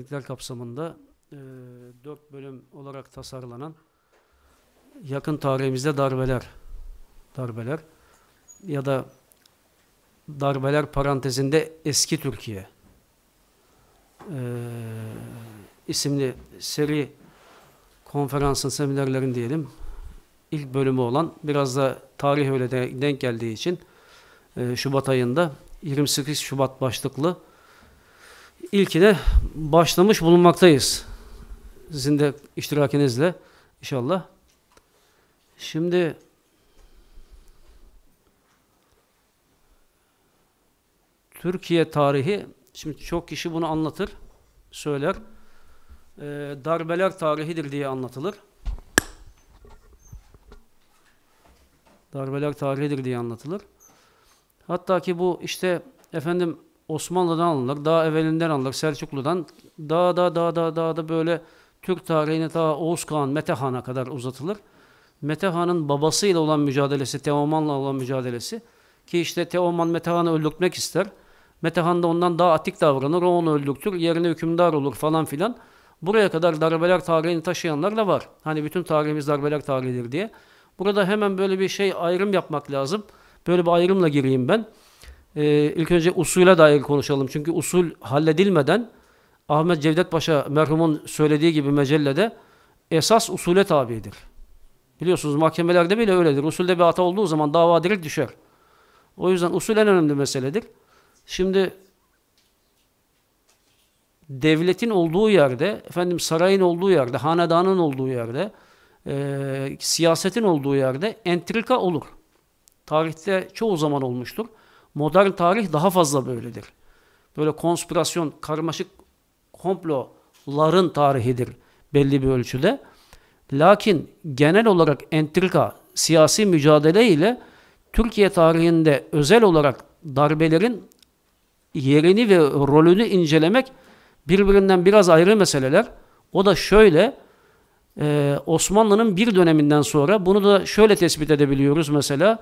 etkinlikler kapsamında e, dört bölüm olarak tasarlanan yakın tarihimizde darbeler darbeler ya da darbeler parantezinde eski Türkiye e, isimli seri konferansın seminerlerin diyelim ilk bölümü olan biraz da tarih öyle denk geldiği için e, Şubat ayında 28 Şubat başlıklı ilkine başlamış bulunmaktayız. Sizin de iştirakinizle inşallah. Şimdi Türkiye tarihi, şimdi çok kişi bunu anlatır, söyler. E, darbeler tarihidir diye anlatılır. Darbeler tarihidir diye anlatılır. Hatta ki bu işte efendim Osmanlı'dan alınır, daha evvelinden alınır, Selçuklu'dan. Daha da daha da daha da böyle Türk tarihine daha Oğuz Kağan, Mete Han'a kadar uzatılır. Mete Han'ın babasıyla olan mücadelesi, Teoman'la olan mücadelesi ki işte Teoman Mete Han'ı öldürtmek ister. Mete Han da ondan daha atik davranır, o onu öldürtür, yerine hükümdar olur falan filan. Buraya kadar darbeler tarihini taşıyanlar da var. Hani bütün tarihimiz darbeler tarihidir diye. Burada hemen böyle bir şey ayrım yapmak lazım. Böyle bir ayrımla gireyim ben e, ilk önce usule dair konuşalım. Çünkü usul halledilmeden Ahmet Cevdet Paşa merhumun söylediği gibi mecellede esas usule tabidir. Biliyorsunuz mahkemelerde bile öyledir. Usulde bir hata olduğu zaman dava direkt düşer. O yüzden usul en önemli meseledir. Şimdi devletin olduğu yerde, efendim sarayın olduğu yerde, hanedanın olduğu yerde, e, siyasetin olduğu yerde entrika olur. Tarihte çoğu zaman olmuştur. Modern tarih daha fazla böyledir. Böyle konspirasyon, karmaşık komploların tarihidir belli bir ölçüde. Lakin genel olarak entrika, siyasi mücadele ile Türkiye tarihinde özel olarak darbelerin yerini ve rolünü incelemek birbirinden biraz ayrı meseleler. O da şöyle, Osmanlı'nın bir döneminden sonra bunu da şöyle tespit edebiliyoruz mesela.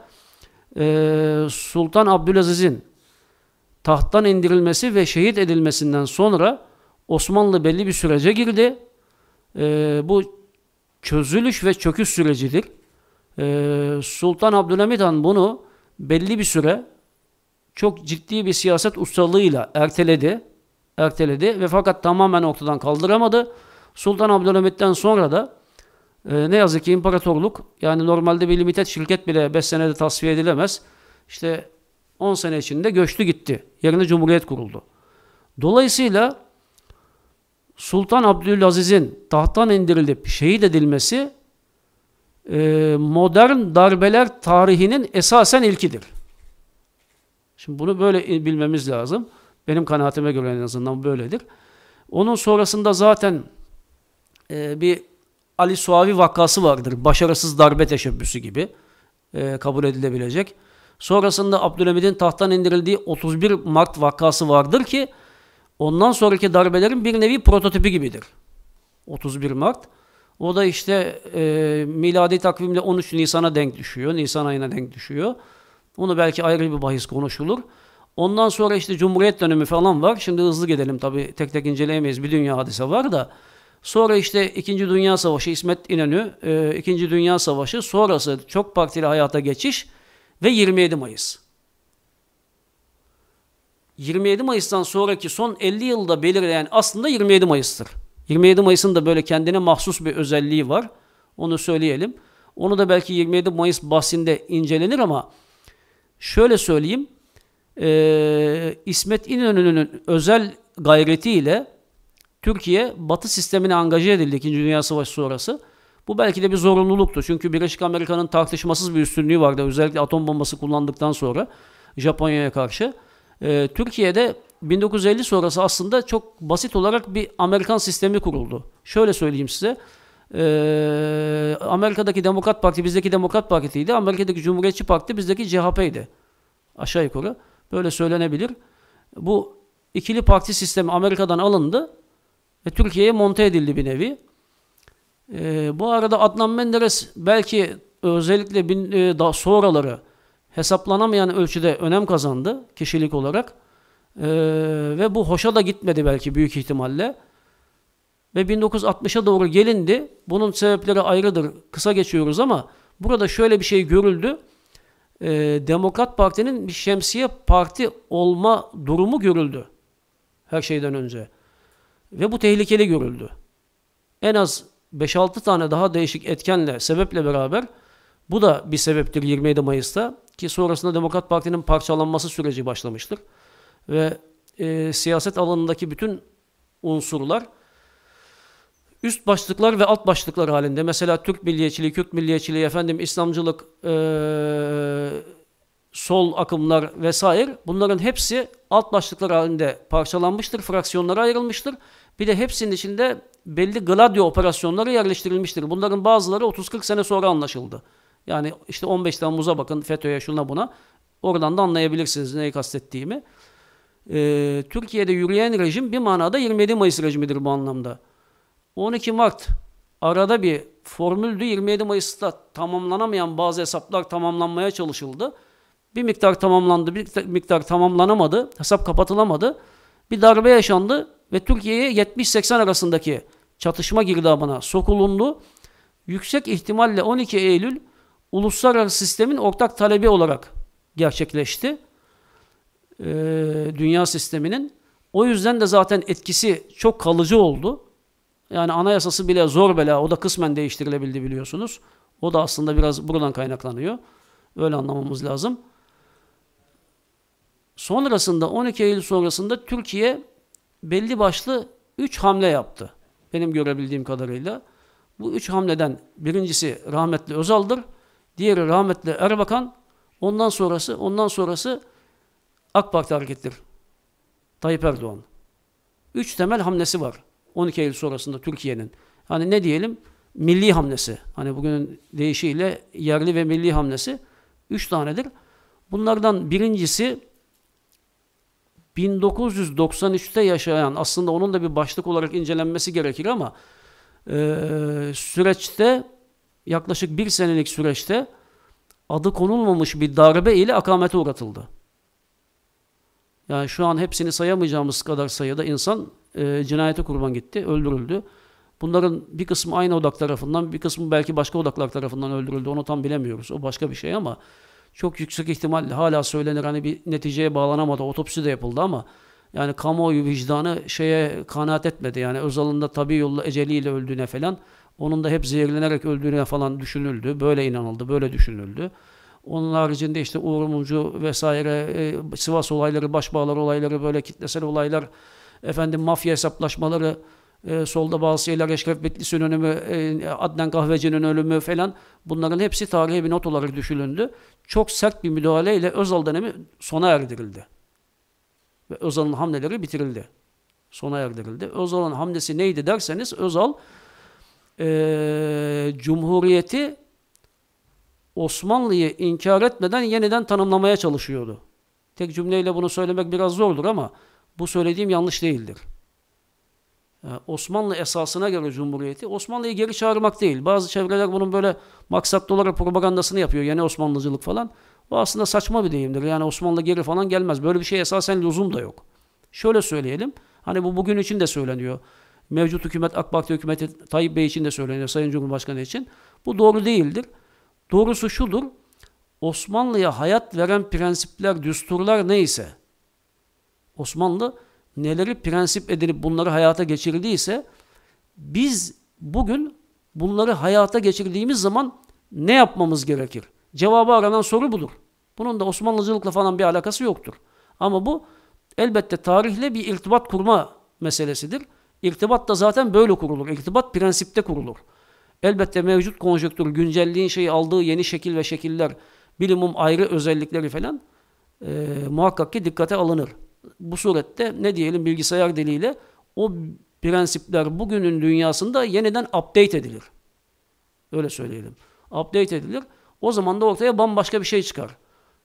Ee, Sultan Abdülaziz'in tahttan indirilmesi ve şehit edilmesinden sonra Osmanlı belli bir sürece girdi. Ee, bu çözülüş ve çöküş sürecidir. Ee, Sultan Abdülhamid Han bunu belli bir süre çok ciddi bir siyaset ustalığıyla erteledi. Erteledi ve fakat tamamen ortadan kaldıramadı. Sultan Abdülhamit'ten sonra da ee, ne yazık ki imparatorluk yani normalde bir limited şirket bile 5 senede tasfiye edilemez. İşte 10 sene içinde göçtü gitti. Yerine cumhuriyet kuruldu. Dolayısıyla Sultan Abdülaziz'in tahttan indirilip şehit edilmesi e, modern darbeler tarihinin esasen ilkidir. Şimdi bunu böyle bilmemiz lazım. Benim kanaatime göre en azından böyledir. Onun sonrasında zaten e, bir Ali Suavi vakası vardır. Başarısız darbe teşebbüsü gibi e, kabul edilebilecek. Sonrasında Abdülhamid'in tahttan indirildiği 31 Mart vakası vardır ki ondan sonraki darbelerin bir nevi prototipi gibidir. 31 Mart. O da işte e, miladi takvimle 13 Nisan'a denk düşüyor. Nisan ayına denk düşüyor. Bunu belki ayrı bir bahis konuşulur. Ondan sonra işte Cumhuriyet dönemi falan var. Şimdi hızlı gidelim tabii tek tek inceleyemeyiz. Bir dünya hadise var da. Sonra işte İkinci Dünya Savaşı, İsmet İnönü, e, İkinci Dünya Savaşı sonrası çok partili hayata geçiş ve 27 Mayıs. 27 Mayıs'tan sonraki son 50 yılda belirleyen aslında 27 Mayıs'tır. 27 Mayıs'ın da böyle kendine mahsus bir özelliği var. Onu söyleyelim. Onu da belki 27 Mayıs bahsinde incelenir ama şöyle söyleyeyim. E, İsmet İnönü'nün özel gayretiyle Türkiye Batı sistemine angaje edildi 2. Dünya Savaşı sonrası. Bu belki de bir zorunluluktu. Çünkü Birleşik Amerika'nın tartışmasız bir üstünlüğü vardı. Özellikle atom bombası kullandıktan sonra Japonya'ya karşı. Ee, Türkiye'de 1950 sonrası aslında çok basit olarak bir Amerikan sistemi kuruldu. Şöyle söyleyeyim size. Ee, Amerika'daki Demokrat Parti bizdeki Demokrat Parti'ydi. Amerika'daki Cumhuriyetçi Parti bizdeki CHP'ydi. Aşağı yukarı. Böyle söylenebilir. Bu ikili parti sistemi Amerika'dan alındı ve Türkiye'ye monte edildi bir nevi. E, bu arada Adnan Menderes belki özellikle bin, e, daha sonraları hesaplanamayan ölçüde önem kazandı kişilik olarak. E, ve bu hoşa da gitmedi belki büyük ihtimalle. Ve 1960'a doğru gelindi. Bunun sebepleri ayrıdır. Kısa geçiyoruz ama burada şöyle bir şey görüldü. E, Demokrat Parti'nin bir şemsiye parti olma durumu görüldü. Her şeyden önce. Ve bu tehlikeli görüldü. En az 5-6 tane daha değişik etkenle, sebeple beraber bu da bir sebeptir 27 Mayıs'ta ki sonrasında Demokrat Parti'nin parçalanması süreci başlamıştır. Ve e, siyaset alanındaki bütün unsurlar üst başlıklar ve alt başlıklar halinde. Mesela Türk milliyetçiliği, Kürt milliyetçiliği, efendim İslamcılık, e, sol akımlar vesaire bunların hepsi alt başlıklar halinde parçalanmıştır, fraksiyonlara ayrılmıştır bir de hepsinin içinde belli Gladio operasyonları yerleştirilmiştir. Bunların bazıları 30-40 sene sonra anlaşıldı. Yani işte 15 Temmuz'a bakın FETÖ'ye şuna buna. Oradan da anlayabilirsiniz neyi kastettiğimi. Ee, Türkiye'de yürüyen rejim bir manada 27 Mayıs rejimidir bu anlamda. 12 Mart arada bir formüldü 27 Mayıs'ta tamamlanamayan bazı hesaplar tamamlanmaya çalışıldı. Bir miktar tamamlandı, bir miktar tamamlanamadı, hesap kapatılamadı bir darbe yaşandı ve Türkiye'ye 70-80 arasındaki çatışma girdabına sokulundu. Yüksek ihtimalle 12 Eylül uluslararası sistemin ortak talebi olarak gerçekleşti. Ee, dünya sisteminin. O yüzden de zaten etkisi çok kalıcı oldu. Yani anayasası bile zor bela. O da kısmen değiştirilebildi biliyorsunuz. O da aslında biraz buradan kaynaklanıyor. Öyle anlamamız lazım. Sonrasında 12 Eylül sonrasında Türkiye belli başlı 3 hamle yaptı. Benim görebildiğim kadarıyla. Bu 3 hamleden birincisi rahmetli Özal'dır. Diğeri rahmetli Erbakan. Ondan sonrası ondan sonrası AK Parti harekettir. Tayyip Erdoğan. 3 temel hamlesi var. 12 Eylül sonrasında Türkiye'nin. Hani ne diyelim? Milli hamlesi. Hani bugünün deyişiyle yerli ve milli hamlesi. 3 tanedir. Bunlardan birincisi 1993'te yaşayan aslında onun da bir başlık olarak incelenmesi gerekir ama e, süreçte yaklaşık bir senelik süreçte adı konulmamış bir darbe ile akamete uğratıldı. Yani şu an hepsini sayamayacağımız kadar sayıda insan e, cinayete kurban gitti, öldürüldü. Bunların bir kısmı aynı odak tarafından, bir kısmı belki başka odaklar tarafından öldürüldü. Onu tam bilemiyoruz. O başka bir şey ama çok yüksek ihtimal hala söylenir hani bir neticeye bağlanamadı. Otopsi de yapıldı ama yani kamuoyu vicdanı şeye kanaat etmedi. Yani Özal'ın da tabi yolla eceliyle öldüğüne falan onun da hep zehirlenerek öldüğüne falan düşünüldü. Böyle inanıldı, böyle düşünüldü. Onun haricinde işte Uğur Mumcu vesaire, e, Sivas olayları, başbağlar olayları, böyle kitlesel olaylar, efendim mafya hesaplaşmaları, e, solda bazı şeyler Eşref Beklis'in önümü, e, Adnan Kahveci'nin ölümü falan bunların hepsi tarihe bir not olarak düşünüldü. Çok sert bir müdahaleyle Özal dönemi sona erdirildi. Ve Özal'ın hamleleri bitirildi. Sona erdirildi. Özal'ın hamlesi neydi derseniz Özal e, Cumhuriyeti Osmanlı'yı inkar etmeden yeniden tanımlamaya çalışıyordu. Tek cümleyle bunu söylemek biraz zordur ama bu söylediğim yanlış değildir. Ee, Osmanlı esasına göre Cumhuriyeti Osmanlı'yı geri çağırmak değil. Bazı çevreler bunun böyle maksatlı olarak propagandasını yapıyor. Yeni Osmanlıcılık falan. Bu aslında saçma bir deyimdir. Yani Osmanlı geri falan gelmez. Böyle bir şey esasen lüzum da yok. Şöyle söyleyelim. Hani bu bugün için de söyleniyor. Mevcut hükümet, AK Parti hükümeti Tayyip Bey için de söyleniyor. Sayın Cumhurbaşkanı için. Bu doğru değildir. Doğrusu şudur. Osmanlı'ya hayat veren prensipler, düsturlar neyse Osmanlı neleri prensip edinip bunları hayata geçirdiyse biz bugün bunları hayata geçirdiğimiz zaman ne yapmamız gerekir? Cevabı aranan soru budur. Bunun da Osmanlıcılıkla falan bir alakası yoktur. Ama bu elbette tarihle bir irtibat kurma meselesidir. İrtibat da zaten böyle kurulur. İrtibat prensipte kurulur. Elbette mevcut konjöktür, güncelliğin şeyi aldığı yeni şekil ve şekiller, bilimum ayrı özellikleri falan e, muhakkak ki dikkate alınır bu surette ne diyelim bilgisayar diliyle o prensipler bugünün dünyasında yeniden update edilir. Öyle söyleyelim. Update edilir. O zaman da ortaya bambaşka bir şey çıkar.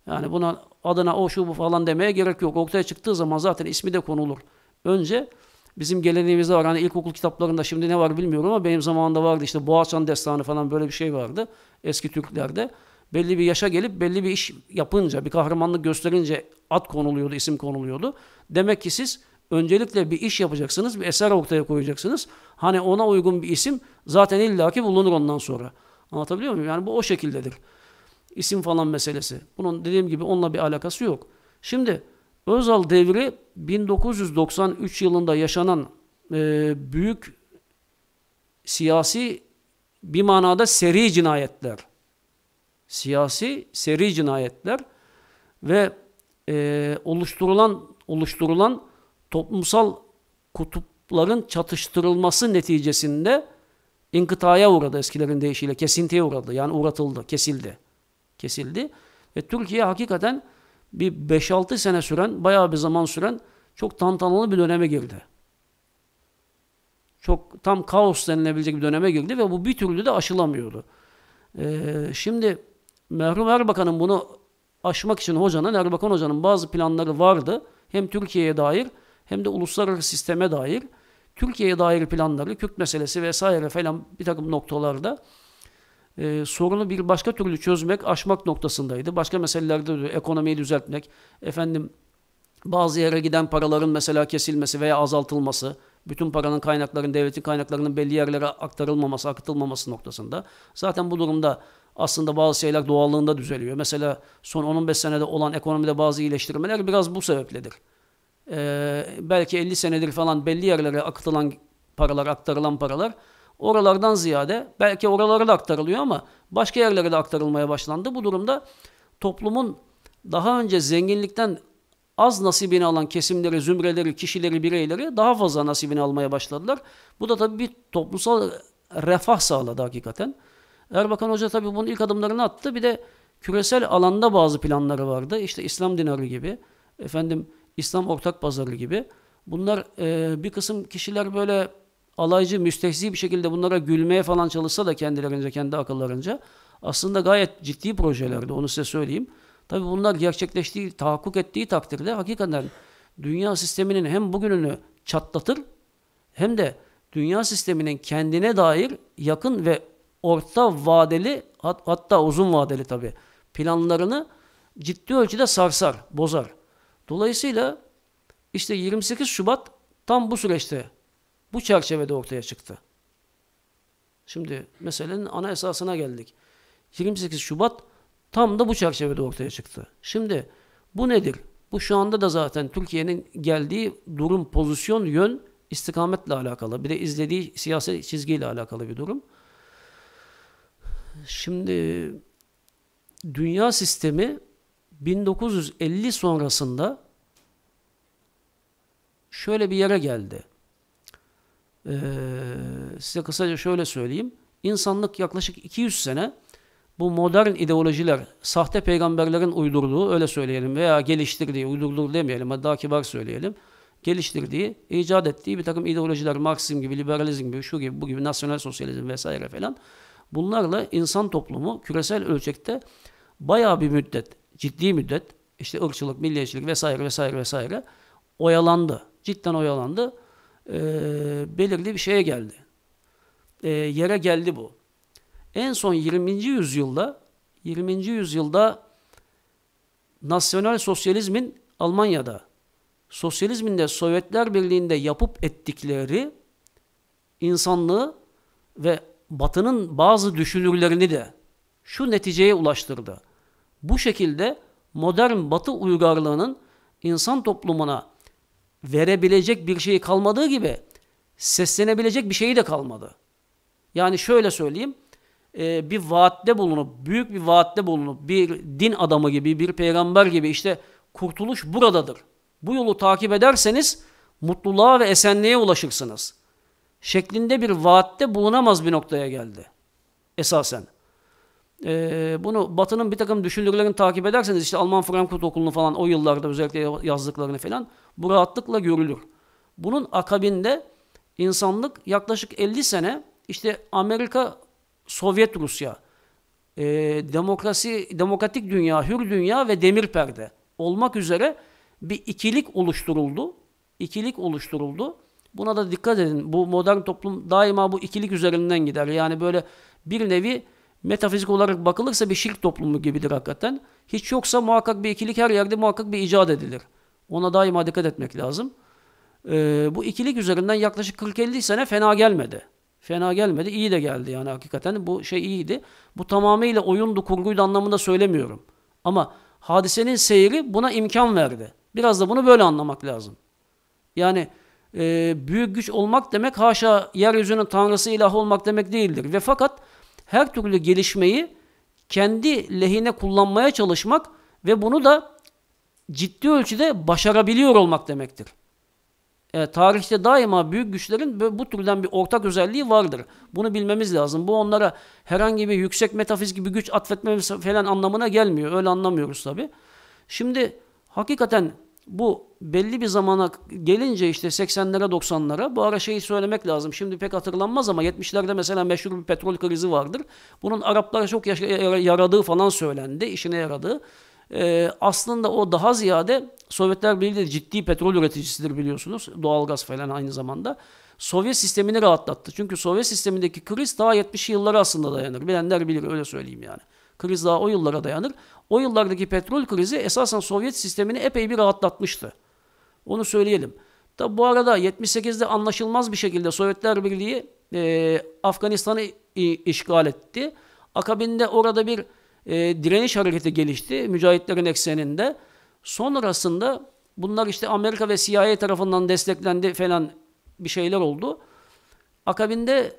Yani buna adına o şu bu falan demeye gerek yok. Ortaya çıktığı zaman zaten ismi de konulur. Önce bizim geleneğimizde var. Hani ilkokul kitaplarında şimdi ne var bilmiyorum ama benim zamanımda vardı. işte Boğaçan Destanı falan böyle bir şey vardı. Eski Türklerde. Belli bir yaşa gelip belli bir iş yapınca, bir kahramanlık gösterince ad konuluyordu, isim konuluyordu. Demek ki siz öncelikle bir iş yapacaksınız, bir eser ortaya koyacaksınız. Hani ona uygun bir isim zaten illaki bulunur ondan sonra. Anlatabiliyor muyum? Yani bu o şekildedir. İsim falan meselesi. Bunun dediğim gibi onunla bir alakası yok. Şimdi Özal devri 1993 yılında yaşanan e, büyük siyasi bir manada seri cinayetler. Siyasi seri cinayetler ve e, oluşturulan oluşturulan toplumsal kutupların çatıştırılması neticesinde inkıtaya uğradı eskilerin deyişiyle. Kesintiye uğradı. Yani uğratıldı, kesildi. Kesildi. Ve Türkiye hakikaten bir 5-6 sene süren, bayağı bir zaman süren çok tantanalı bir döneme girdi. Çok tam kaos denilebilecek bir döneme girdi ve bu bir türlü de aşılamıyordu. Ee, şimdi merhum Erbakan'ın bunu aşmak için hocanın, Erbakan Hoca'nın bazı planları vardı. Hem Türkiye'ye dair hem de uluslararası sisteme dair. Türkiye'ye dair planları, Kürt meselesi vesaire falan bir takım noktalarda e, sorunu bir başka türlü çözmek, aşmak noktasındaydı. Başka meselelerde ekonomiyi düzeltmek, efendim bazı yere giden paraların mesela kesilmesi veya azaltılması, bütün paranın kaynakların, devletin kaynaklarının belli yerlere aktarılmaması, akıtılmaması noktasında. Zaten bu durumda aslında bazı şeyler doğallığında düzeliyor. Mesela son 10-15 senede olan ekonomide bazı iyileştirmeler biraz bu sebepledir. Ee, belki 50 senedir falan belli yerlere akıtılan paralar, aktarılan paralar oralardan ziyade belki oralara da aktarılıyor ama başka yerlere de aktarılmaya başlandı. Bu durumda toplumun daha önce zenginlikten az nasibini alan kesimleri, zümreleri, kişileri, bireyleri daha fazla nasibini almaya başladılar. Bu da tabii bir toplumsal refah sağladı hakikaten. Erbakan Hoca tabii bunun ilk adımlarını attı. Bir de küresel alanda bazı planları vardı. İşte İslam dinarı gibi, efendim İslam ortak pazarı gibi. Bunlar e, bir kısım kişiler böyle alaycı, müstehzi bir şekilde bunlara gülmeye falan çalışsa da kendilerince, kendi akıllarınca aslında gayet ciddi projelerdi onu size söyleyeyim. Tabi bunlar gerçekleştiği, tahakkuk ettiği takdirde hakikaten dünya sisteminin hem bugününü çatlatır hem de dünya sisteminin kendine dair yakın ve orta vadeli hat, hatta uzun vadeli tabi planlarını ciddi ölçüde sarsar, bozar. Dolayısıyla işte 28 Şubat tam bu süreçte bu çerçevede ortaya çıktı. Şimdi meselenin ana esasına geldik. 28 Şubat tam da bu çerçevede ortaya çıktı. Şimdi bu nedir? Bu şu anda da zaten Türkiye'nin geldiği durum, pozisyon, yön istikametle alakalı. Bir de izlediği siyasi çizgiyle alakalı bir durum. Şimdi dünya sistemi 1950 sonrasında şöyle bir yere geldi. Ee, size kısaca şöyle söyleyeyim. İnsanlık yaklaşık 200 sene bu modern ideolojiler, sahte peygamberlerin uydurduğu, öyle söyleyelim veya geliştirdiği, uydurduğu demeyelim, hatta kibar söyleyelim, geliştirdiği, icat ettiği bir takım ideolojiler, Marksizm gibi, liberalizm gibi, şu gibi, bu gibi, nasyonel sosyalizm vesaire falan Bunlarla insan toplumu küresel ölçekte bayağı bir müddet, ciddi müddet işte ırkçılık, milliyetçilik vesaire vesaire vesaire oyalandı. Cidden oyalandı. E, belirli bir şeye geldi. E, yere geldi bu. En son 20. yüzyılda 20. yüzyılda nasyonel sosyalizmin Almanya'da sosyalizmin de Sovyetler Birliği'nde yapıp ettikleri insanlığı ve Batı'nın bazı düşünürlerini de şu neticeye ulaştırdı. Bu şekilde modern Batı uygarlığının insan toplumuna verebilecek bir şey kalmadığı gibi seslenebilecek bir şeyi de kalmadı. Yani şöyle söyleyeyim, e, bir vaatte bulunup, büyük bir vaatte bulunup, bir din adamı gibi, bir peygamber gibi işte kurtuluş buradadır. Bu yolu takip ederseniz mutluluğa ve esenliğe ulaşırsınız şeklinde bir vaatte bulunamaz bir noktaya geldi. Esasen. Ee, bunu Batı'nın bir takım düşünürlerini takip ederseniz işte Alman Frankfurt Okulu'nu falan o yıllarda özellikle yazdıklarını falan bu rahatlıkla görülür. Bunun akabinde insanlık yaklaşık 50 sene işte Amerika, Sovyet Rusya, e, demokrasi, demokratik dünya, hür dünya ve demir perde olmak üzere bir ikilik oluşturuldu. İkilik oluşturuldu Buna da dikkat edin. Bu modern toplum daima bu ikilik üzerinden gider. Yani böyle bir nevi metafizik olarak bakılırsa bir şirk toplumu gibidir hakikaten. Hiç yoksa muhakkak bir ikilik her yerde muhakkak bir icat edilir. Ona daima dikkat etmek lazım. Ee, bu ikilik üzerinden yaklaşık 40-50 sene fena gelmedi. Fena gelmedi, iyi de geldi yani hakikaten bu şey iyiydi. Bu tamamıyla oyundu, kurguydu anlamında söylemiyorum. Ama hadisenin seyri buna imkan verdi. Biraz da bunu böyle anlamak lazım. Yani e, büyük güç olmak demek haşa yeryüzünün tanrısı ilahı olmak demek değildir. Ve fakat her türlü gelişmeyi kendi lehine kullanmaya çalışmak ve bunu da ciddi ölçüde başarabiliyor olmak demektir. E, tarihte daima büyük güçlerin bu türden bir ortak özelliği vardır. Bunu bilmemiz lazım. Bu onlara herhangi bir yüksek metafiz gibi güç atfetmemiz falan anlamına gelmiyor. Öyle anlamıyoruz tabi. Şimdi hakikaten bu belli bir zamana gelince işte 80'lere 90'lara bu ara şeyi söylemek lazım. Şimdi pek hatırlanmaz ama 70'lerde mesela meşhur bir petrol krizi vardır. Bunun Araplara çok yaradığı falan söylendi, işine yaradığı. Ee, aslında o daha ziyade Sovyetler Birliği de ciddi petrol üreticisidir biliyorsunuz. Doğalgaz falan aynı zamanda. Sovyet sistemini rahatlattı. Çünkü Sovyet sistemindeki kriz daha 70'li yılları aslında dayanır. Bilenler bilir öyle söyleyeyim yani. Kriz daha o yıllara dayanır. O yıllardaki petrol krizi esasen Sovyet sistemini epey bir rahatlatmıştı. Onu söyleyelim. Tabi bu arada 78'de anlaşılmaz bir şekilde Sovyetler Birliği e, Afganistan'ı işgal etti. Akabinde orada bir e, direniş hareketi gelişti mücahitlerin ekseninde. Sonrasında bunlar işte Amerika ve CIA tarafından desteklendi falan bir şeyler oldu. Akabinde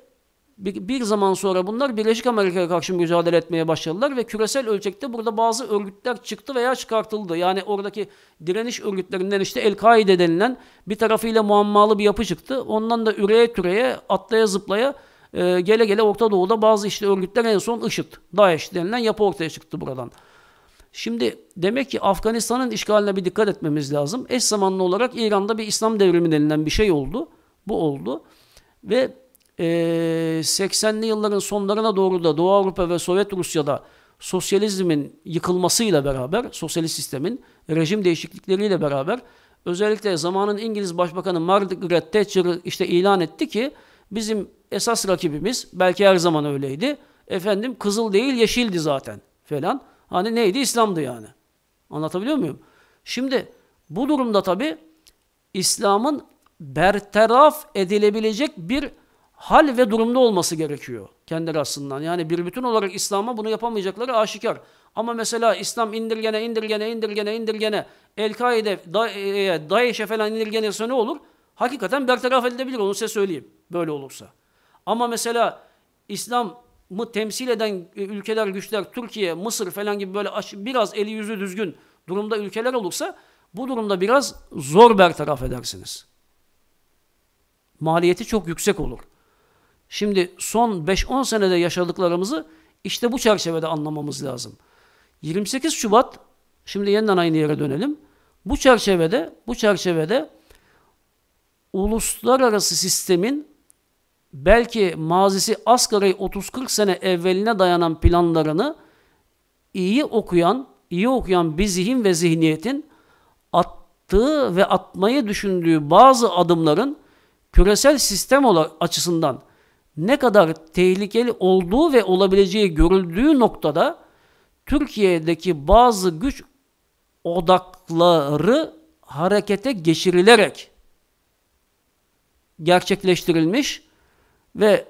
bir, bir zaman sonra bunlar Birleşik Amerika'ya karşı mücadele etmeye başladılar ve küresel ölçekte burada bazı örgütler çıktı veya çıkartıldı. Yani oradaki direniş örgütlerinden işte El-Kaide denilen bir tarafıyla muammalı bir yapı çıktı. Ondan da üreye türeye, atlaya zıplaya e, gele gele Orta Doğu'da bazı işte örgütler en son IŞİD, DAEŞ denilen yapı ortaya çıktı buradan. Şimdi demek ki Afganistan'ın işgaline bir dikkat etmemiz lazım. Eş zamanlı olarak İran'da bir İslam devrimi denilen bir şey oldu. Bu oldu. Ve 80'li ee, yılların sonlarına doğru da Doğu Avrupa ve Sovyet Rusya'da sosyalizmin yıkılmasıyla beraber, sosyalist sistemin rejim değişiklikleriyle beraber özellikle zamanın İngiliz Başbakanı Margaret Thatcher işte ilan etti ki bizim esas rakibimiz belki her zaman öyleydi. Efendim kızıl değil yeşildi zaten falan. Hani neydi? İslam'dı yani. Anlatabiliyor muyum? Şimdi bu durumda tabi İslam'ın bertaraf edilebilecek bir hal ve durumda olması gerekiyor kendileri aslında. Yani bir bütün olarak İslam'a bunu yapamayacakları aşikar. Ama mesela İslam indirgene, indirgene, indirgene, indirgene, El-Kaide, e, e, DAEŞ'e falan indirgenirse ne olur? Hakikaten bertaraf edilebilir, onu size söyleyeyim böyle olursa. Ama mesela İslam'ı temsil eden e, ülkeler, güçler, Türkiye, Mısır falan gibi böyle biraz eli yüzü düzgün durumda ülkeler olursa bu durumda biraz zor bertaraf edersiniz. Maliyeti çok yüksek olur. Şimdi son 5-10 senede yaşadıklarımızı işte bu çerçevede anlamamız lazım. 28 Şubat, şimdi yeniden aynı yere dönelim. Bu çerçevede, bu çerçevede uluslararası sistemin belki mazisi asgari 30-40 sene evveline dayanan planlarını iyi okuyan, iyi okuyan bir zihin ve zihniyetin attığı ve atmayı düşündüğü bazı adımların küresel sistem açısından ne kadar tehlikeli olduğu ve olabileceği görüldüğü noktada Türkiye'deki bazı güç odakları harekete geçirilerek gerçekleştirilmiş ve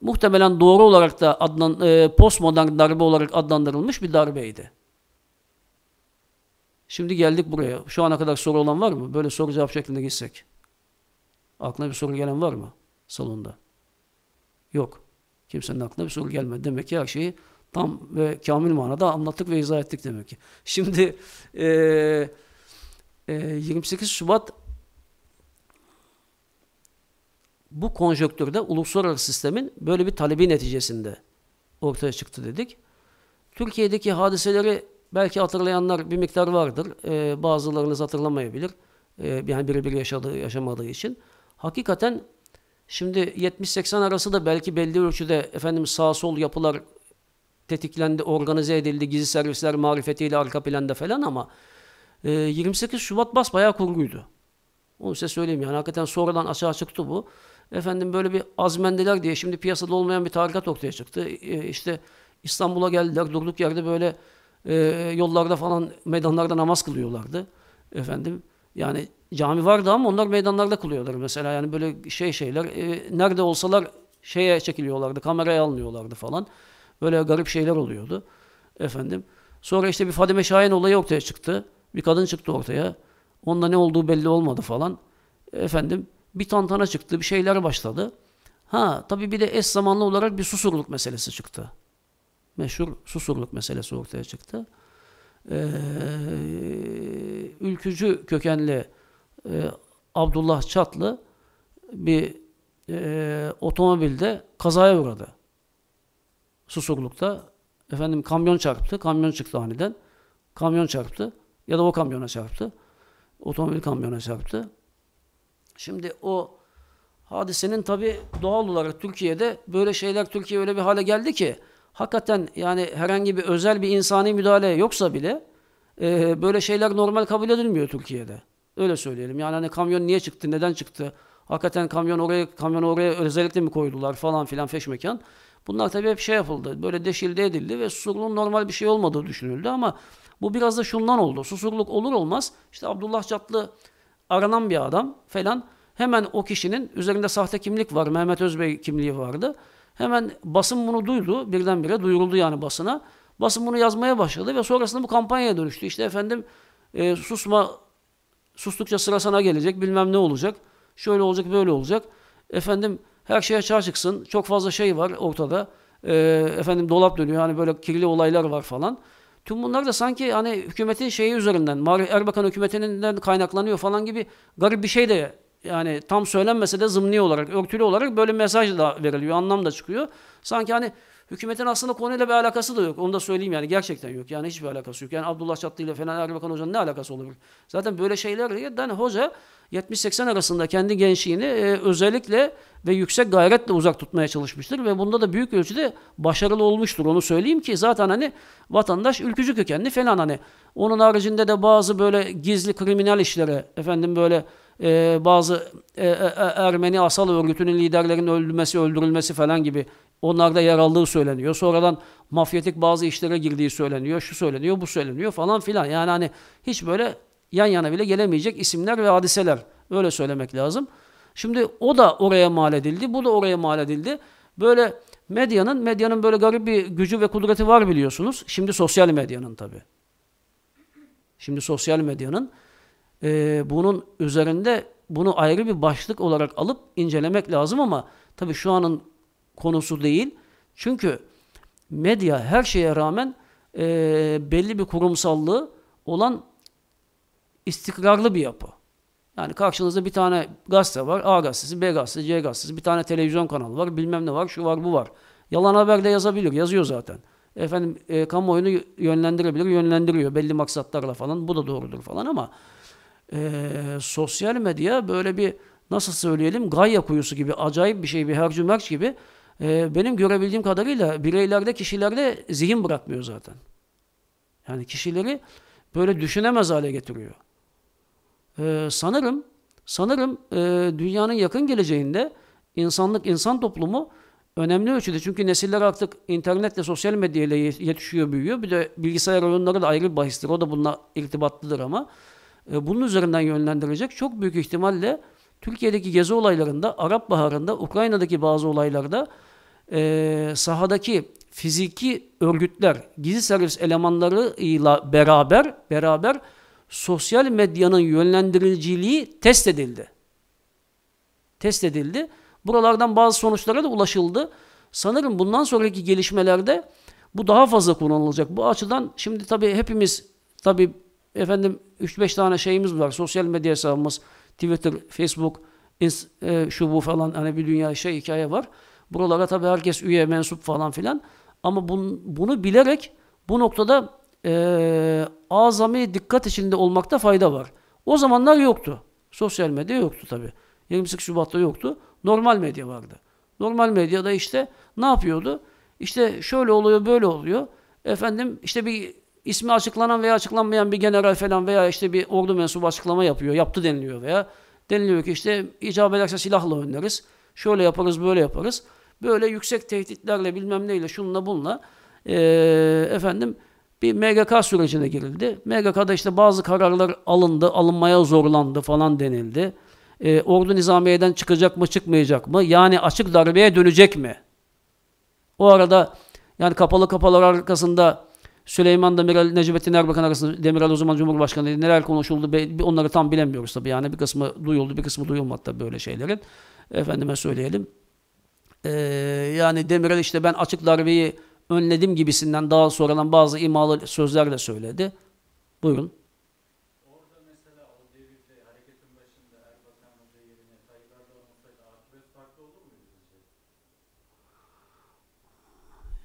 muhtemelen doğru olarak da adlan, e, postmodern darbe olarak adlandırılmış bir darbeydi. Şimdi geldik buraya. Şu ana kadar soru olan var mı? Böyle soru cevap şeklinde gitsek. Aklına bir soru gelen var mı salonda? Yok. Kimsenin aklına bir soru gelmedi. Demek ki her şeyi tam ve kamil manada anlattık ve izah ettik demek ki. Şimdi e, e, 28 Şubat bu konjöktürde uluslararası sistemin böyle bir talebi neticesinde ortaya çıktı dedik. Türkiye'deki hadiseleri belki hatırlayanlar bir miktar vardır. E, bazılarınız hatırlamayabilir. E, yani birebir yaşadığı, yaşamadığı için. Hakikaten Şimdi 70-80 arası da belki belli ölçüde efendim sağ sol yapılar tetiklendi, organize edildi, gizli servisler marifetiyle arka planda falan ama e, 28 Şubat bas bayağı kurguydu. Onu size söyleyeyim yani hakikaten sonradan açığa çıktı bu. Efendim böyle bir azmendiler diye şimdi piyasada olmayan bir tarikat ortaya çıktı. E, işte İstanbul'a geldiler durduk yerde böyle e, yollarda falan meydanlarda namaz kılıyorlardı. Efendim yani cami vardı ama onlar meydanlarda kılıyorlar mesela. Yani böyle şey şeyler e, nerede olsalar şeye çekiliyorlardı, kameraya alınıyorlardı falan. Böyle garip şeyler oluyordu. Efendim. Sonra işte bir Fadime Şahin olayı ortaya çıktı. Bir kadın çıktı ortaya. Onda ne olduğu belli olmadı falan. Efendim bir tantana çıktı, bir şeyler başladı. Ha tabii bir de eş zamanlı olarak bir susurluk meselesi çıktı. Meşhur susurluk meselesi ortaya çıktı. Ee, ülkücü kökenli e, Abdullah Çatlı bir e, otomobilde kazaya uğradı. Susurluk'ta efendim kamyon çarptı. Kamyon çıktı aniden. Kamyon çarptı. Ya da o kamyona çarptı. Otomobil kamyona çarptı. Şimdi o hadisenin tabi doğal olarak Türkiye'de böyle şeyler Türkiye öyle bir hale geldi ki hakikaten yani herhangi bir özel bir insani müdahale yoksa bile e, böyle şeyler normal kabul edilmiyor Türkiye'de. Öyle söyleyelim. Yani hani kamyon niye çıktı, neden çıktı? Hakikaten kamyon oraya, kamyon oraya özellikle mi koydular falan filan feşmekan. Bunlar tabii hep şey yapıldı. Böyle deşildi edildi ve susurluğun normal bir şey olmadığı düşünüldü ama bu biraz da şundan oldu. Susurluk olur olmaz işte Abdullah Çatlı aranan bir adam falan hemen o kişinin üzerinde sahte kimlik var. Mehmet Özbey kimliği vardı. Hemen basın bunu duydu. Birdenbire duyuruldu yani basına. Basın bunu yazmaya başladı ve sonrasında bu kampanyaya dönüştü. İşte efendim e, susma Sustukça sıra sana gelecek bilmem ne olacak. Şöyle olacak böyle olacak. Efendim her şey açığa çıksın. Çok fazla şey var ortada. E, efendim dolap dönüyor. Hani böyle kirli olaylar var falan. Tüm bunlar da sanki hani hükümetin şeyi üzerinden, Erbakan hükümetinden kaynaklanıyor falan gibi garip bir şey de yani tam söylenmese de zımni olarak, örtülü olarak böyle mesaj da veriliyor, anlam da çıkıyor. Sanki hani Hükümetin aslında konuyla bir alakası da yok. Onu da söyleyeyim yani gerçekten yok. Yani hiçbir alakası yok. Yani Abdullah Çatlı ile Fener Erbakan Hoca'nın ne alakası olabilir? Zaten böyle şeylerle yani hoca 70-80 arasında kendi gençliğini e, özellikle ve yüksek gayretle uzak tutmaya çalışmıştır ve bunda da büyük ölçüde başarılı olmuştur. Onu söyleyeyim ki zaten hani vatandaş ülkücü kökenli falan hani. Onun haricinde de bazı böyle gizli kriminal işlere efendim böyle e, bazı e, e, e Ermeni asal örgütünün liderlerinin öldürülmesi, öldürülmesi falan gibi Onlarda yer aldığı söyleniyor. Sonradan mafyatik bazı işlere girdiği söyleniyor. Şu söyleniyor, bu söyleniyor falan filan. Yani hani hiç böyle yan yana bile gelemeyecek isimler ve hadiseler. Öyle söylemek lazım. Şimdi o da oraya mal edildi, bu da oraya mal edildi. Böyle medyanın, medyanın böyle garip bir gücü ve kudreti var biliyorsunuz. Şimdi sosyal medyanın tabii. Şimdi sosyal medyanın e, bunun üzerinde bunu ayrı bir başlık olarak alıp incelemek lazım ama tabii şu anın konusu değil. Çünkü medya her şeye rağmen e, belli bir kurumsallığı olan istikrarlı bir yapı. Yani karşınızda bir tane gazete var. A gazetesi, B gazetesi, C gazetesi. Bir tane televizyon kanalı var. Bilmem ne var. Şu var, bu var. Yalan haber de yazabilir. Yazıyor zaten. Efendim e, kamuoyunu yönlendirebilir. Yönlendiriyor belli maksatlarla falan. Bu da doğrudur falan ama e, sosyal medya böyle bir nasıl söyleyelim gayya kuyusu gibi acayip bir şey bir hercümerç gibi ee, benim görebildiğim kadarıyla bireylerde, kişilerde zihin bırakmıyor zaten. Yani kişileri böyle düşünemez hale getiriyor. E, sanırım sanırım e, dünyanın yakın geleceğinde insanlık, insan toplumu önemli ölçüde çünkü nesiller artık internetle, sosyal medyayla yetişiyor, büyüyor. Bir de bilgisayar oyunları da ayrı bir bahistir. O da bununla irtibatlıdır ama e, bunun üzerinden yönlendirecek çok büyük ihtimalle Türkiye'deki gezi olaylarında, Arap Baharı'nda, Ukrayna'daki bazı olaylarda e, sahadaki fiziki örgütler, gizli servis elemanlarıyla beraber beraber sosyal medyanın yönlendiriciliği test edildi. Test edildi. Buralardan bazı sonuçlara da ulaşıldı. Sanırım bundan sonraki gelişmelerde bu daha fazla kullanılacak. Bu açıdan şimdi tabii hepimiz tabii efendim 3-5 tane şeyimiz var. Sosyal medya hesabımız Twitter, Facebook, e, şu bu falan hani bir dünya şey hikaye var. Buralara tabii herkes üye, mensup falan filan. Ama bun, bunu bilerek bu noktada e, azami dikkat içinde olmakta fayda var. O zamanlar yoktu. Sosyal medya yoktu tabii. 28 Şubat'ta yoktu. Normal medya vardı. Normal medyada işte ne yapıyordu? İşte şöyle oluyor, böyle oluyor. Efendim işte bir ismi açıklanan veya açıklanmayan bir general falan veya işte bir ordu mensubu açıklama yapıyor, yaptı deniliyor veya deniliyor ki işte icap ederse silahla önleriz. Şöyle yaparız, böyle yaparız. Böyle yüksek tehditlerle bilmem neyle şunla bunla e, efendim bir MGK sürecine girildi. MGK'da işte bazı kararlar alındı, alınmaya zorlandı falan denildi. E, ordu nizamiyeden çıkacak mı çıkmayacak mı? Yani açık darbeye dönecek mi? O arada yani kapalı kapalar arkasında Süleyman Demirel, Necmettin Erbakan arasında Demirel o zaman Cumhurbaşkanı neler konuşuldu onları tam bilemiyoruz tabii yani bir kısmı duyuldu bir kısmı duyulmadı tabii böyle şeylerin. Efendime söyleyelim e, yani Demirel işte ben açık darbeyi önledim gibisinden daha sonradan bazı imalı sözler de söyledi. Buyurun.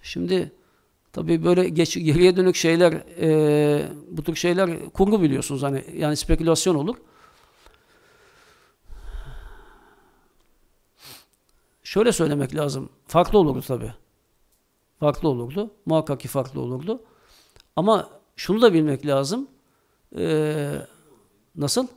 Şimdi tabii böyle geç, geriye dönük şeyler, e, bu tür şeyler kurgu biliyorsunuz hani yani spekülasyon olur. şöyle söylemek lazım. Farklı olurdu tabii. Farklı olurdu. Muhakkak ki farklı olurdu. Ama şunu da bilmek lazım. Ee, nasıl?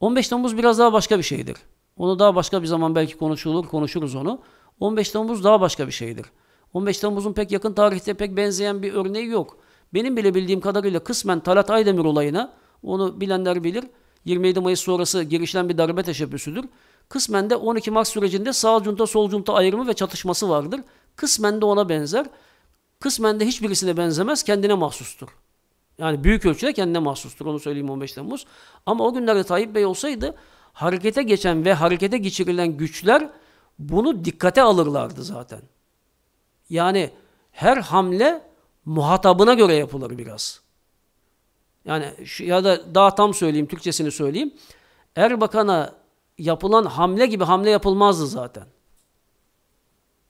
15 Temmuz biraz daha başka bir şeydir. Onu daha başka bir zaman belki konuşulur, konuşuruz onu. 15 Temmuz daha başka bir şeydir. 15 Temmuz'un pek yakın tarihte pek benzeyen bir örneği yok. Benim bile bildiğim kadarıyla kısmen Talat Aydemir olayına, onu bilenler bilir, 27 Mayıs sonrası girişilen bir darbe teşebbüsüdür. Kısmen de 12 Mart sürecinde sağ junta sol junta ayrımı ve çatışması vardır. Kısmen de ona benzer. Kısmen de hiçbirisine benzemez kendine mahsustur. Yani büyük ölçüde kendine mahsustur onu söyleyeyim 15 Temmuz. Ama o günlerde Tayyip Bey olsaydı harekete geçen ve harekete geçirilen güçler bunu dikkate alırlardı zaten. Yani her hamle muhatabına göre yapılır biraz. Yani şu, ya da daha tam söyleyeyim, Türkçesini söyleyeyim. Erbakan'a yapılan hamle gibi hamle yapılmazdı zaten.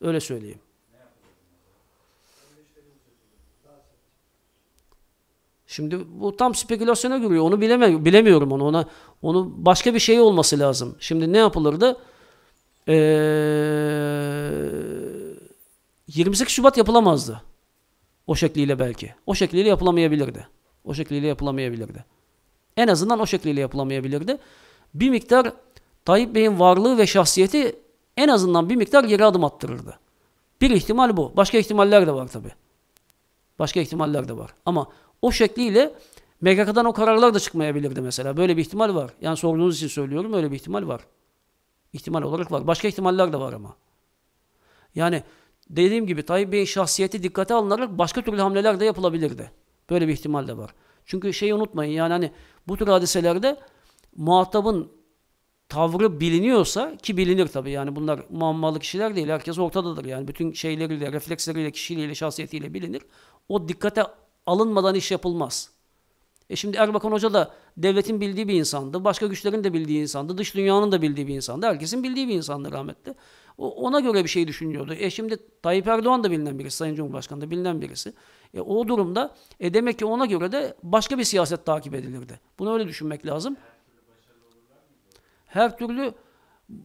Öyle söyleyeyim. Şimdi bu tam spekülasyona giriyor. Onu bileme, bilemiyorum onu. Ona onu başka bir şey olması lazım. Şimdi ne yapılırdı? Ee, 28 Şubat yapılamazdı. O şekliyle belki. O şekliyle yapılamayabilirdi. O şekliyle yapılamayabilirdi. En azından o şekliyle yapılamayabilirdi. Bir miktar Tayyip Bey'in varlığı ve şahsiyeti en azından bir miktar geri adım attırırdı. Bir ihtimal bu. Başka ihtimaller de var tabi. Başka ihtimaller de var. Ama o şekliyle MKK'dan o kararlar da çıkmayabilirdi mesela. Böyle bir ihtimal var. Yani sorduğunuz için söylüyorum öyle bir ihtimal var. İhtimal olarak var. Başka ihtimaller de var ama. Yani dediğim gibi Tayyip Bey'in şahsiyeti dikkate alınarak başka türlü hamleler de yapılabilirdi. Böyle bir ihtimal de var. Çünkü şeyi unutmayın yani hani bu tür hadiselerde muhatabın tavrı biliniyorsa ki bilinir tabii yani bunlar muammalı kişiler değil herkes ortadadır yani bütün şeyleriyle refleksleriyle kişiliğiyle şahsiyetiyle bilinir. O dikkate alınmadan iş yapılmaz. E şimdi Erbakan Hoca da devletin bildiği bir insandı. Başka güçlerin de bildiği insandı. Dış dünyanın da bildiği bir insandı. Herkesin bildiği bir insandı rahmetli ona göre bir şey düşünüyordu. E şimdi Tayyip Erdoğan da bilinen birisi, Sayın Cumhurbaşkanı da bilinen birisi. E o durumda e demek ki ona göre de başka bir siyaset takip edilirdi. Bunu öyle düşünmek lazım. Her türlü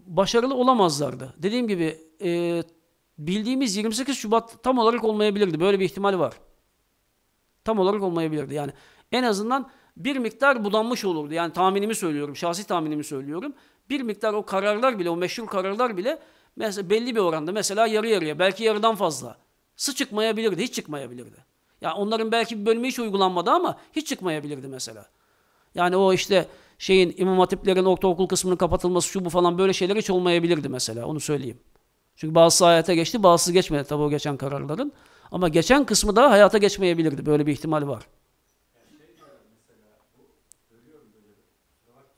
başarılı olamazlardı. Dediğim gibi e, bildiğimiz 28 Şubat tam olarak olmayabilirdi. Böyle bir ihtimal var. Tam olarak olmayabilirdi. Yani en azından bir miktar budanmış olurdu. Yani tahminimi söylüyorum, şahsi tahminimi söylüyorum. Bir miktar o kararlar bile, o meşhur kararlar bile Mesela belli bir oranda mesela yarı yarıya belki yarıdan fazla. Sı çıkmayabilirdi, hiç çıkmayabilirdi. Ya yani onların belki bir bölümü hiç uygulanmadı ama hiç çıkmayabilirdi mesela. Yani o işte şeyin imam hatiplerin ortaokul kısmının kapatılması şu bu falan böyle şeyler hiç olmayabilirdi mesela onu söyleyeyim. Çünkü bazısı hayata geçti bazısı geçmedi tabii o geçen kararların. Ama geçen kısmı da hayata geçmeyebilirdi böyle bir ihtimal var. Şey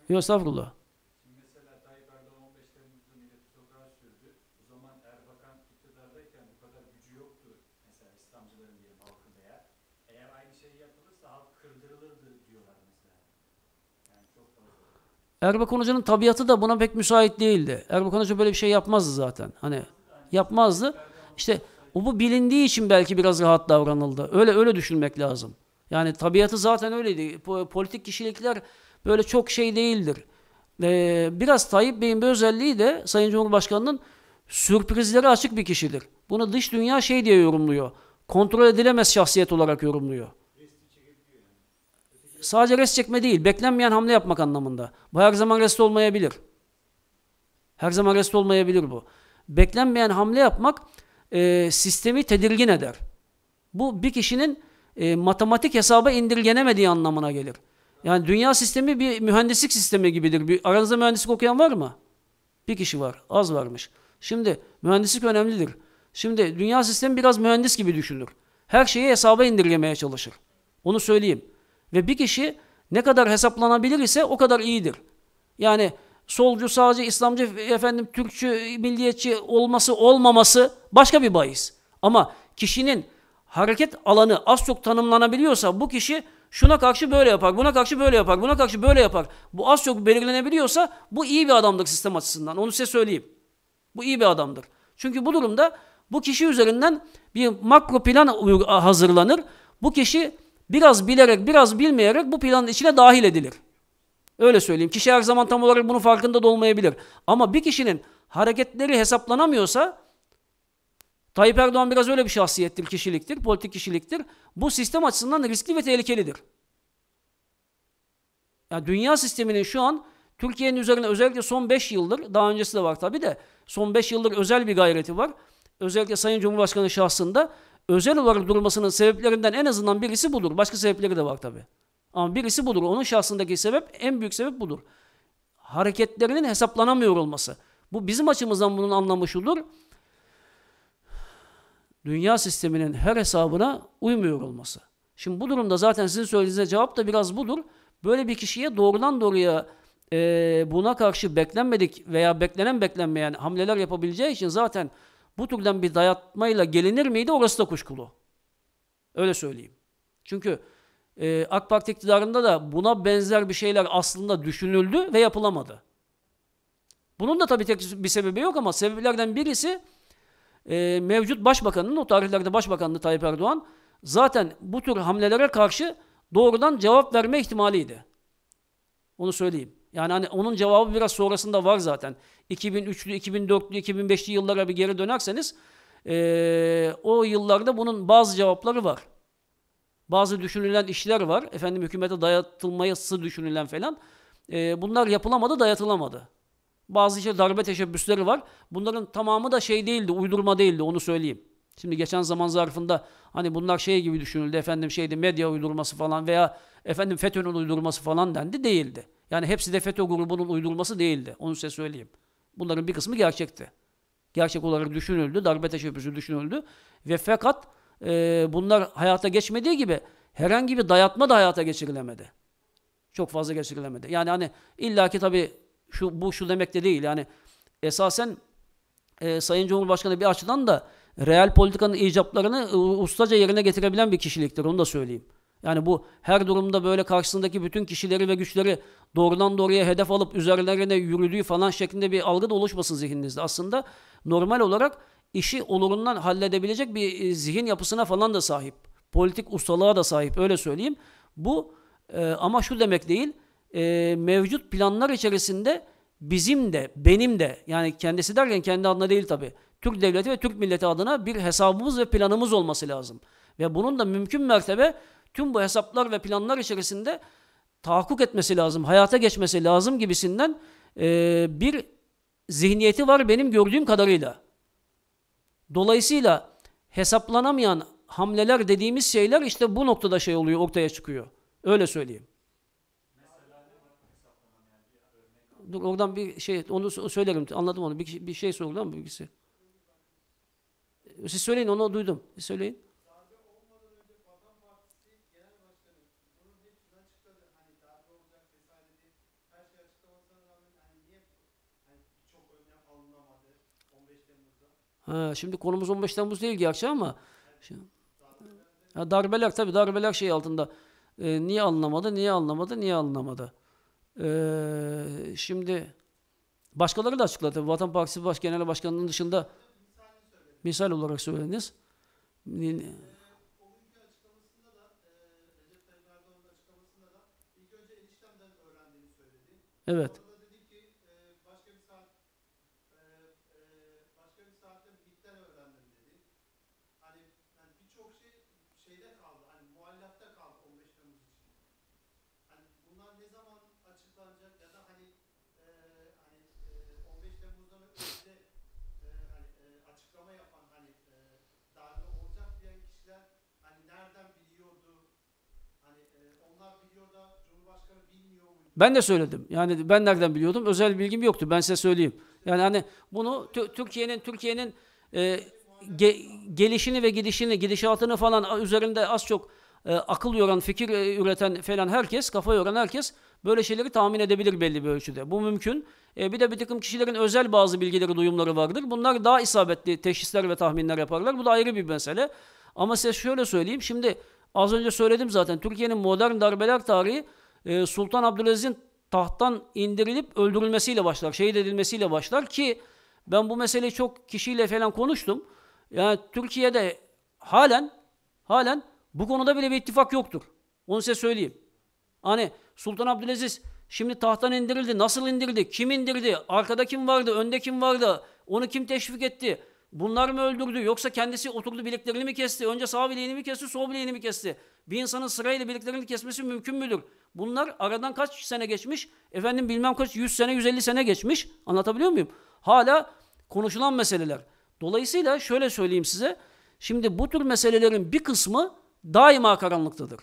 Yok estağfurullah. Erbakan Hoca'nın tabiatı da buna pek müsait değildi. Erbakan Hoca böyle bir şey yapmazdı zaten. Hani yapmazdı. İşte o bu bilindiği için belki biraz rahat davranıldı. Öyle öyle düşünmek lazım. Yani tabiatı zaten öyleydi. Politik kişilikler böyle çok şey değildir. Ee, biraz Tayyip Bey'in bir özelliği de Sayın Cumhurbaşkanı'nın sürprizlere açık bir kişidir. Bunu dış dünya şey diye yorumluyor. Kontrol edilemez şahsiyet olarak yorumluyor sadece rest çekme değil, beklenmeyen hamle yapmak anlamında. Bu her zaman rest olmayabilir. Her zaman rest olmayabilir bu. Beklenmeyen hamle yapmak e, sistemi tedirgin eder. Bu bir kişinin e, matematik hesaba indirgenemediği anlamına gelir. Yani dünya sistemi bir mühendislik sistemi gibidir. Bir, aranızda mühendislik okuyan var mı? Bir kişi var. Az varmış. Şimdi mühendislik önemlidir. Şimdi dünya sistemi biraz mühendis gibi düşünür. Her şeyi hesaba indirgemeye çalışır. Onu söyleyeyim. Ve bir kişi ne kadar hesaplanabilir ise o kadar iyidir. Yani solcu, sağcı, İslamcı, efendim Türkçü, milliyetçi olması olmaması başka bir bahis. Ama kişinin hareket alanı az çok tanımlanabiliyorsa bu kişi şuna karşı böyle yapar, buna karşı böyle yapar, buna karşı böyle yapar. Bu az çok belirlenebiliyorsa bu iyi bir adamdır sistem açısından. Onu size söyleyeyim. Bu iyi bir adamdır. Çünkü bu durumda bu kişi üzerinden bir makro plan hazırlanır. Bu kişi biraz bilerek, biraz bilmeyerek bu planın içine dahil edilir. Öyle söyleyeyim. Kişi her zaman tam olarak bunun farkında da olmayabilir. Ama bir kişinin hareketleri hesaplanamıyorsa Tayyip Erdoğan biraz öyle bir şahsiyettir, kişiliktir, politik kişiliktir. Bu sistem açısından riskli ve tehlikelidir. Yani dünya sisteminin şu an Türkiye'nin üzerine özellikle son 5 yıldır, daha öncesi de var tabii de, son 5 yıldır özel bir gayreti var. Özellikle Sayın Cumhurbaşkanı şahsında özel olarak durmasının sebeplerinden en azından birisi budur. Başka sebepleri de var tabi. Ama birisi budur. Onun şahsındaki sebep, en büyük sebep budur. Hareketlerinin hesaplanamıyor olması. Bu bizim açımızdan bunun anlamı şudur. Dünya sisteminin her hesabına uymuyor olması. Şimdi bu durumda zaten sizin söylediğinize cevap da biraz budur. Böyle bir kişiye doğrudan doğruya e, buna karşı beklenmedik veya beklenen beklenmeyen hamleler yapabileceği için zaten bu türden bir dayatmayla gelinir miydi orası da kuşkulu. Öyle söyleyeyim. Çünkü e, AK Parti iktidarında da buna benzer bir şeyler aslında düşünüldü ve yapılamadı. Bunun da tabii tek bir sebebi yok ama sebeplerden birisi e, mevcut başbakanın, o tarihlerde başbakanlı Tayyip Erdoğan zaten bu tür hamlelere karşı doğrudan cevap verme ihtimaliydi. Onu söyleyeyim. Yani hani onun cevabı biraz sonrasında var zaten. 2003'lü, 2004'lü, 2005'li yıllara bir geri dönerseniz e, o yıllarda bunun bazı cevapları var. Bazı düşünülen işler var. Efendim hükümete dayatılması düşünülen falan. E, bunlar yapılamadı, dayatılamadı. Bazı işte darbe teşebbüsleri var. Bunların tamamı da şey değildi, uydurma değildi onu söyleyeyim. Şimdi geçen zaman zarfında hani bunlar şey gibi düşünüldü efendim şeydi medya uydurması falan veya efendim FETÖ'nün uydurması falan dendi değildi. Yani hepsi de FETÖ grubunun uydurması değildi. Onu size söyleyeyim. Bunların bir kısmı gerçekti. Gerçek olarak düşünüldü, darbe teşebbüsü düşünüldü ve fakat e, bunlar hayata geçmediği gibi herhangi bir dayatma da hayata geçirilemedi. Çok fazla geçirilemedi. Yani hani illaki tabii şu, bu şu demek de değil. Yani esasen e, Sayın Cumhurbaşkanı bir açıdan da real politikanın icaplarını ustaca yerine getirebilen bir kişiliktir. Onu da söyleyeyim. Yani bu her durumda böyle karşısındaki bütün kişileri ve güçleri doğrudan doğruya hedef alıp üzerlerine yürüdüğü falan şeklinde bir algı da oluşmasın zihninizde. Aslında normal olarak işi olurundan halledebilecek bir e, zihin yapısına falan da sahip. Politik ustalığa da sahip öyle söyleyeyim. Bu e, ama şu demek değil e, mevcut planlar içerisinde bizim de benim de yani kendisi derken kendi adına değil tabi Türk devleti ve Türk milleti adına bir hesabımız ve planımız olması lazım. Ve bunun da mümkün mertebe tüm bu hesaplar ve planlar içerisinde tahakkuk etmesi lazım, hayata geçmesi lazım gibisinden e, bir zihniyeti var benim gördüğüm kadarıyla. Dolayısıyla hesaplanamayan hamleler dediğimiz şeyler işte bu noktada şey oluyor, ortaya çıkıyor. Öyle söyleyeyim. Dur oradan bir şey, onu söylerim. Anladım onu. Bir, bir şey sordu ama bilgisi. Siz söyleyin, onu duydum. Siz söyleyin. Ha, şimdi konumuz 15 Temmuz değil gerçi ama şimdi, ha, darbeler tabii darbeler şey altında. E, niye anlamadı, niye anlamadı, niye anlamadı? E, şimdi başkaları da açıkladı. Vatan Partisi Baş Genel Başkanı'nın dışında misal olarak söylediniz. Ne, Evet. Temmuz'dan önce açıklama yapan hani e, darbe olacak kişiler hani nereden biliyordu? Hani onlar biliyor da Cumhurbaşkanı bilmiyor muydu? Ben de söyledim. Yani ben nereden biliyordum? Özel bilgim yoktu. Ben size söyleyeyim. Yani hani bunu Türkiye'nin Türkiye'nin e, ge, gelişini ve gidişini, gidişatını falan üzerinde az çok e, akıl yoran, fikir e, üreten falan herkes, kafa yoran herkes böyle şeyleri tahmin edebilir belli bir ölçüde. Bu mümkün. E, bir de bir takım kişilerin özel bazı bilgileri, duyumları vardır. Bunlar daha isabetli teşhisler ve tahminler yaparlar. Bu da ayrı bir mesele. Ama size şöyle söyleyeyim. Şimdi az önce söyledim zaten. Türkiye'nin modern darbeler tarihi e, Sultan Abdülaziz'in tahttan indirilip öldürülmesiyle başlar, şehit edilmesiyle başlar ki ben bu meseleyi çok kişiyle falan konuştum. Yani Türkiye'de halen halen bu konuda bile bir ittifak yoktur. Onu size söyleyeyim. Hani Sultan Abdülaziz Şimdi tahttan indirildi. Nasıl indirildi? Kim indirdi? Arkada kim vardı? Önde kim vardı? Onu kim teşvik etti? Bunlar mı öldürdü? Yoksa kendisi oturdu bileklerini mi kesti? Önce sağ bileğini mi kesti? Sol bileğini mi kesti? Bir insanın sırayla bileklerini kesmesi mümkün müdür? Bunlar aradan kaç sene geçmiş? Efendim bilmem kaç 100 sene 150 sene geçmiş. Anlatabiliyor muyum? Hala konuşulan meseleler. Dolayısıyla şöyle söyleyeyim size. Şimdi bu tür meselelerin bir kısmı daima karanlıktadır.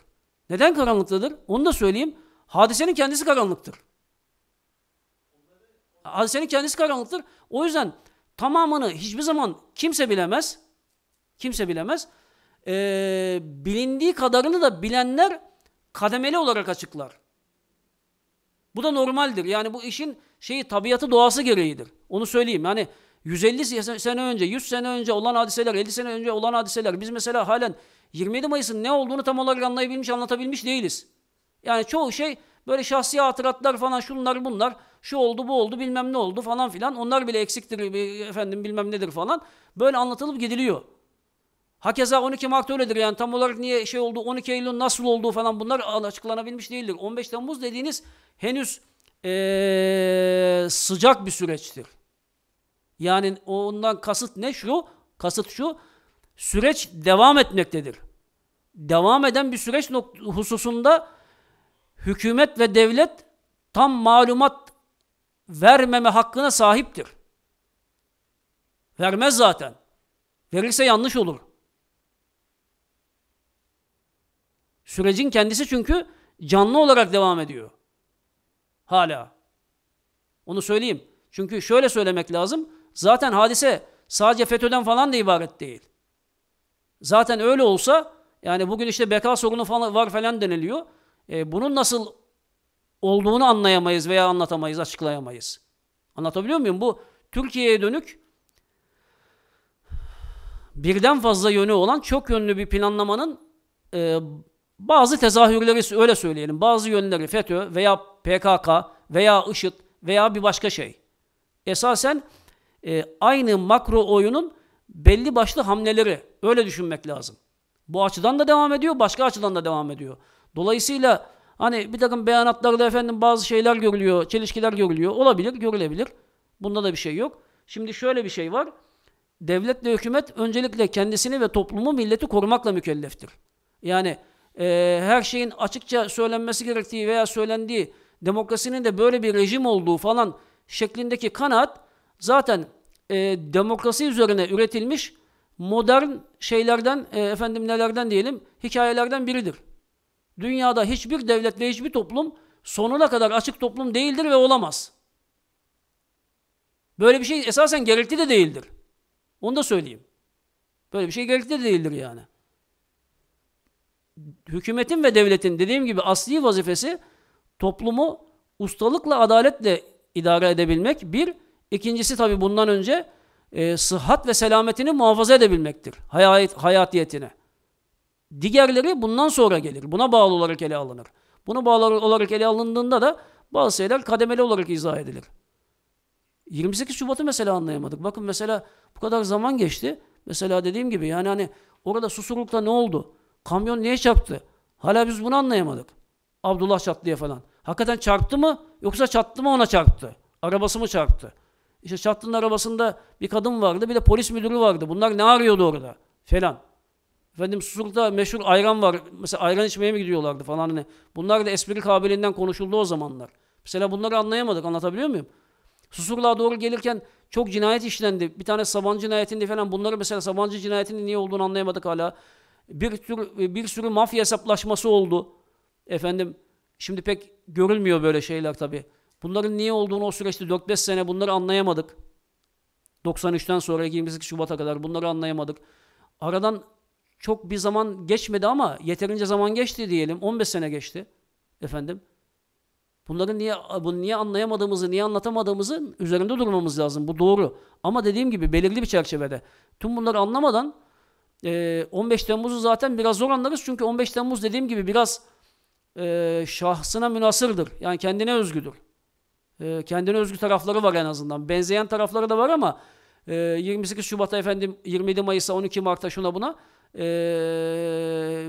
Neden karanlıktadır? Onu da söyleyeyim. Hadisenin kendisi karanlıktır. Hadisenin kendisi karanlıktır. O yüzden tamamını hiçbir zaman kimse bilemez. Kimse bilemez. Ee, bilindiği kadarını da bilenler kademeli olarak açıklar. Bu da normaldir. Yani bu işin şeyi tabiatı doğası gereğidir. Onu söyleyeyim. Yani 150 sene önce, 100 sene önce olan hadiseler, 50 sene önce olan hadiseler. Biz mesela halen 27 Mayıs'ın ne olduğunu tam olarak anlayabilmiş, anlatabilmiş değiliz. Yani çoğu şey böyle şahsi hatıratlar falan şunlar bunlar. Şu oldu bu oldu bilmem ne oldu falan filan. Onlar bile eksiktir efendim bilmem nedir falan. Böyle anlatılıp gidiliyor. Hakeza 12 Mart öyledir yani tam olarak niye şey oldu 12 Eylül nasıl olduğu falan bunlar açıklanabilmiş değildir. 15 Temmuz dediğiniz henüz ee, sıcak bir süreçtir. Yani ondan kasıt ne şu? Kasıt şu süreç devam etmektedir. Devam eden bir süreç hususunda hükümet ve devlet tam malumat vermeme hakkına sahiptir. Vermez zaten. Verirse yanlış olur. Sürecin kendisi çünkü canlı olarak devam ediyor. Hala. Onu söyleyeyim. Çünkü şöyle söylemek lazım. Zaten hadise sadece FETÖ'den falan da ibaret değil. Zaten öyle olsa yani bugün işte beka sorunu falan var falan deniliyor e, bunun nasıl olduğunu anlayamayız veya anlatamayız, açıklayamayız. Anlatabiliyor muyum? Bu Türkiye'ye dönük birden fazla yönü olan çok yönlü bir planlamanın e, bazı tezahürleri öyle söyleyelim. Bazı yönleri FETÖ veya PKK veya IŞİD veya bir başka şey. Esasen e, aynı makro oyunun belli başlı hamleleri öyle düşünmek lazım. Bu açıdan da devam ediyor, başka açıdan da devam ediyor. Dolayısıyla hani bir takım beyanatlarda efendim bazı şeyler görülüyor, çelişkiler görülüyor. Olabilir, görülebilir. Bunda da bir şey yok. Şimdi şöyle bir şey var. Devletle hükümet öncelikle kendisini ve toplumu, milleti korumakla mükelleftir. Yani e, her şeyin açıkça söylenmesi gerektiği veya söylendiği, demokrasinin de böyle bir rejim olduğu falan şeklindeki kanaat zaten e, demokrasi üzerine üretilmiş modern şeylerden, e, efendim nelerden diyelim, hikayelerden biridir. Dünyada hiçbir devlet ve hiçbir toplum sonuna kadar açık toplum değildir ve olamaz. Böyle bir şey esasen gerekli de değildir. Onu da söyleyeyim. Böyle bir şey gerekli de değildir yani. Hükümetin ve devletin dediğim gibi asli vazifesi toplumu ustalıkla, adaletle idare edebilmek. Bir, ikincisi tabii bundan önce e, sıhhat ve selametini muhafaza edebilmektir. Hayat, hayatiyetini. Diğerleri bundan sonra gelir. Buna bağlı olarak ele alınır. Buna bağlı olarak ele alındığında da bazı şeyler kademeli olarak izah edilir. 28 Şubat'ı mesela anlayamadık. Bakın mesela bu kadar zaman geçti. Mesela dediğim gibi yani hani orada Susurluk'ta ne oldu? Kamyon niye çarptı? Hala biz bunu anlayamadık. Abdullah Çatlı'ya falan. Hakikaten çarptı mı yoksa çattı mı ona çarptı? Arabası mı çarptı? İşte çattığın arabasında bir kadın vardı bir de polis müdürü vardı. Bunlar ne arıyordu orada? Falan. Efendim Susur'da meşhur ayran var. Mesela ayran içmeye mi gidiyorlardı falan hani. Bunlar da espri kabiliğinden konuşuldu o zamanlar. Mesela bunları anlayamadık. Anlatabiliyor muyum? Susurluğa doğru gelirken çok cinayet işlendi. Bir tane Sabancı cinayetinde falan bunları mesela Sabancı cinayetinin niye olduğunu anlayamadık hala. Bir tür bir sürü mafya hesaplaşması oldu. Efendim şimdi pek görülmüyor böyle şeyler tabii. Bunların niye olduğunu o süreçte 4-5 sene bunları anlayamadık. 93'ten sonra 28 Şubat'a kadar bunları anlayamadık. Aradan çok bir zaman geçmedi ama yeterince zaman geçti diyelim. 15 sene geçti. Efendim. Bunları niye bunu niye anlayamadığımızı, niye anlatamadığımızı üzerinde durmamız lazım. Bu doğru. Ama dediğim gibi belirli bir çerçevede. Tüm bunları anlamadan 15 e, Temmuz'u zaten biraz zor anlarız. Çünkü 15 Temmuz dediğim gibi biraz e, şahsına münasırdır. Yani kendine özgüdür. E, kendine özgü tarafları var en azından. Benzeyen tarafları da var ama 28 Şubat'ta efendim 27 Mayıs'a 12 Mart'a şuna buna e,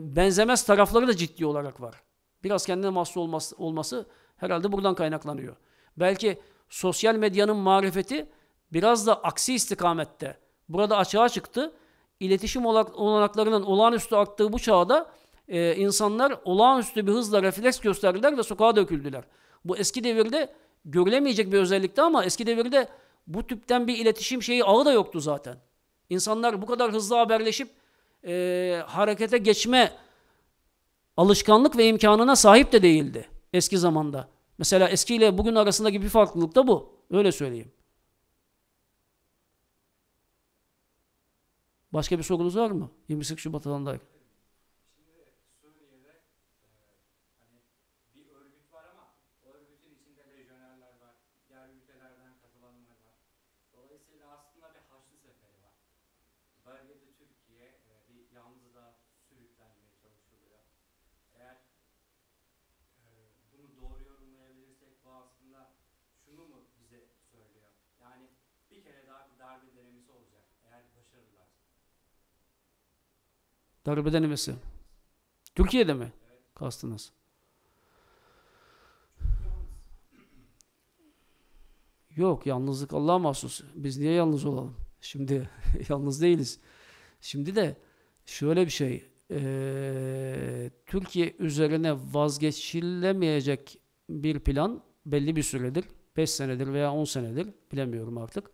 benzemez tarafları da ciddi olarak var. Biraz kendine mahsus olması, olması herhalde buradan kaynaklanıyor. Belki sosyal medyanın marifeti biraz da aksi istikamette. Burada açığa çıktı. İletişim olanaklarının olağanüstü arttığı bu çağda e, insanlar olağanüstü bir hızla refleks gösterdiler ve sokağa döküldüler. Bu eski devirde görülemeyecek bir özellikti ama eski devirde bu tüpten bir iletişim şeyi ağı da yoktu zaten. İnsanlar bu kadar hızlı haberleşip e, harekete geçme alışkanlık ve imkanına sahip de değildi eski zamanda. Mesela eskiyle bugün arasındaki bir farklılık da bu. Öyle söyleyeyim. Başka bir sorunuz var mı? 28 Şubat alanında. Darbeden emesi. Türkiye'de mi? Kastınız. Yok yalnızlık Allah'a mahsus. Biz niye yalnız olalım? Şimdi yalnız değiliz. Şimdi de şöyle bir şey. E, Türkiye üzerine vazgeçilemeyecek bir plan belli bir süredir. 5 senedir veya 10 senedir bilemiyorum artık.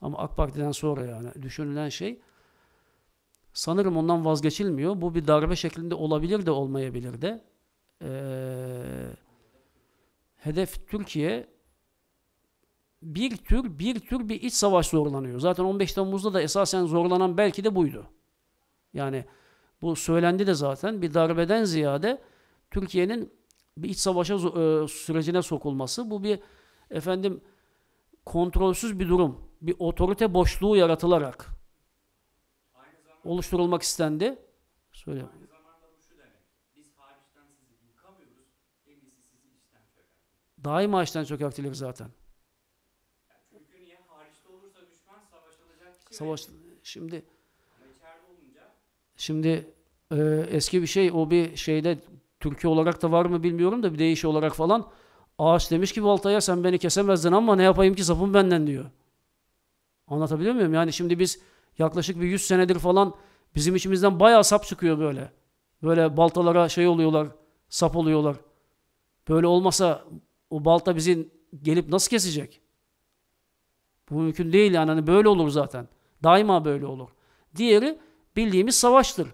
Ama AK Parti'den sonra yani düşünülen şey Sanırım ondan vazgeçilmiyor. Bu bir darbe şeklinde olabilir de olmayabilir de. Ee, hedef Türkiye bir tür bir tür bir iç savaş zorlanıyor. Zaten 15 Temmuz'da da esasen zorlanan belki de buydu. Yani bu söylendi de zaten bir darbeden ziyade Türkiye'nin bir iç savaşa e, sürecine sokulması bu bir efendim kontrolsüz bir durum, bir otorite boşluğu yaratılarak oluşturulmak istendi. Söyle. Daima işten çökertilir zaten. Yani çünkü niye hariçte olursa düşman savaşılacak kişi Savaş, şimdi şimdi e, eski bir şey o bir şeyde Türkiye olarak da var mı bilmiyorum da bir değiş olarak falan ağaç demiş ki baltaya sen beni kesemezdin ama ne yapayım ki sapın benden diyor. Anlatabiliyor muyum? Yani şimdi biz Yaklaşık bir 100 senedir falan bizim içimizden bayağı sap çıkıyor böyle. Böyle baltalara şey oluyorlar, sap oluyorlar. Böyle olmasa o balta bizi gelip nasıl kesecek? Bu mümkün değil yani hani böyle olur zaten. Daima böyle olur. Diğeri bildiğimiz savaştır.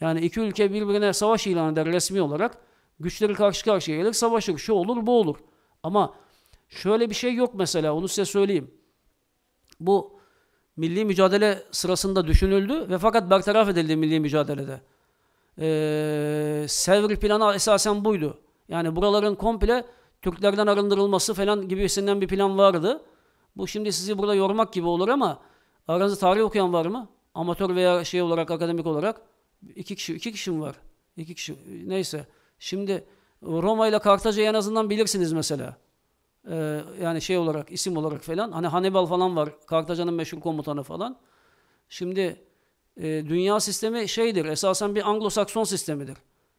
Yani iki ülke birbirine savaş ilan eder resmi olarak. Güçleri karşı karşıya gelir savaşır. Şu olur bu olur. Ama şöyle bir şey yok mesela onu size söyleyeyim. Bu milli mücadele sırasında düşünüldü ve fakat bertaraf edildi milli mücadelede. Ee, Sevr planı esasen buydu. Yani buraların komple Türklerden arındırılması falan gibisinden bir plan vardı. Bu şimdi sizi burada yormak gibi olur ama aranızda tarih okuyan var mı? Amatör veya şey olarak, akademik olarak. iki kişi, iki kişi var? İki kişi, neyse. Şimdi Roma ile Kartaca'yı en azından bilirsiniz mesela. Ee, yani şey olarak, isim olarak falan. Hani Hannibal falan var. Kartaca'nın meşhur komutanı falan. Şimdi e, dünya sistemi şeydir. Esasen bir Anglo-Sakson sistemidir.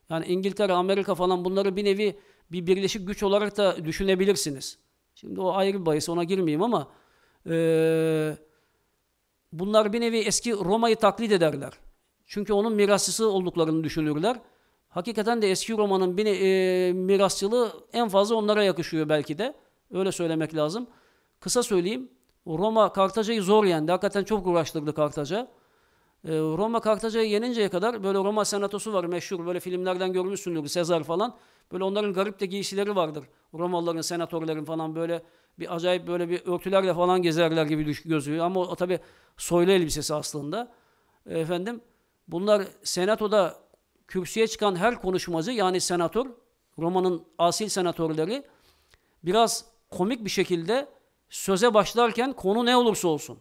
Yani İngiltere, Amerika falan bunları bir nevi bir birleşik güç olarak da düşünebilirsiniz. Şimdi o ayrı bir bahis ona girmeyeyim ama e, bunlar bir nevi eski Roma'yı taklit ederler. Çünkü onun mirasçısı olduklarını düşünürler. Hakikaten de eski Roma'nın bir, e, mirasçılığı en fazla onlara yakışıyor belki de. Öyle söylemek lazım. Kısa söyleyeyim. Roma Kartaca'yı zor yendi. Hakikaten çok uğraştırdı Kartaca. Ee, Roma Kartaca'yı yeninceye kadar böyle Roma senatosu var meşhur böyle filmlerden görmüşsündür Sezar falan. Böyle onların garip de giysileri vardır. Romalıların, senatörlerin falan böyle bir acayip böyle bir örtülerle falan gezerler gibi gözüyor. Ama o tabii soylu elbisesi aslında. Ee, efendim bunlar senatoda kürsüye çıkan her konuşmacı yani senatör, Roma'nın asil senatörleri biraz komik bir şekilde söze başlarken konu ne olursa olsun.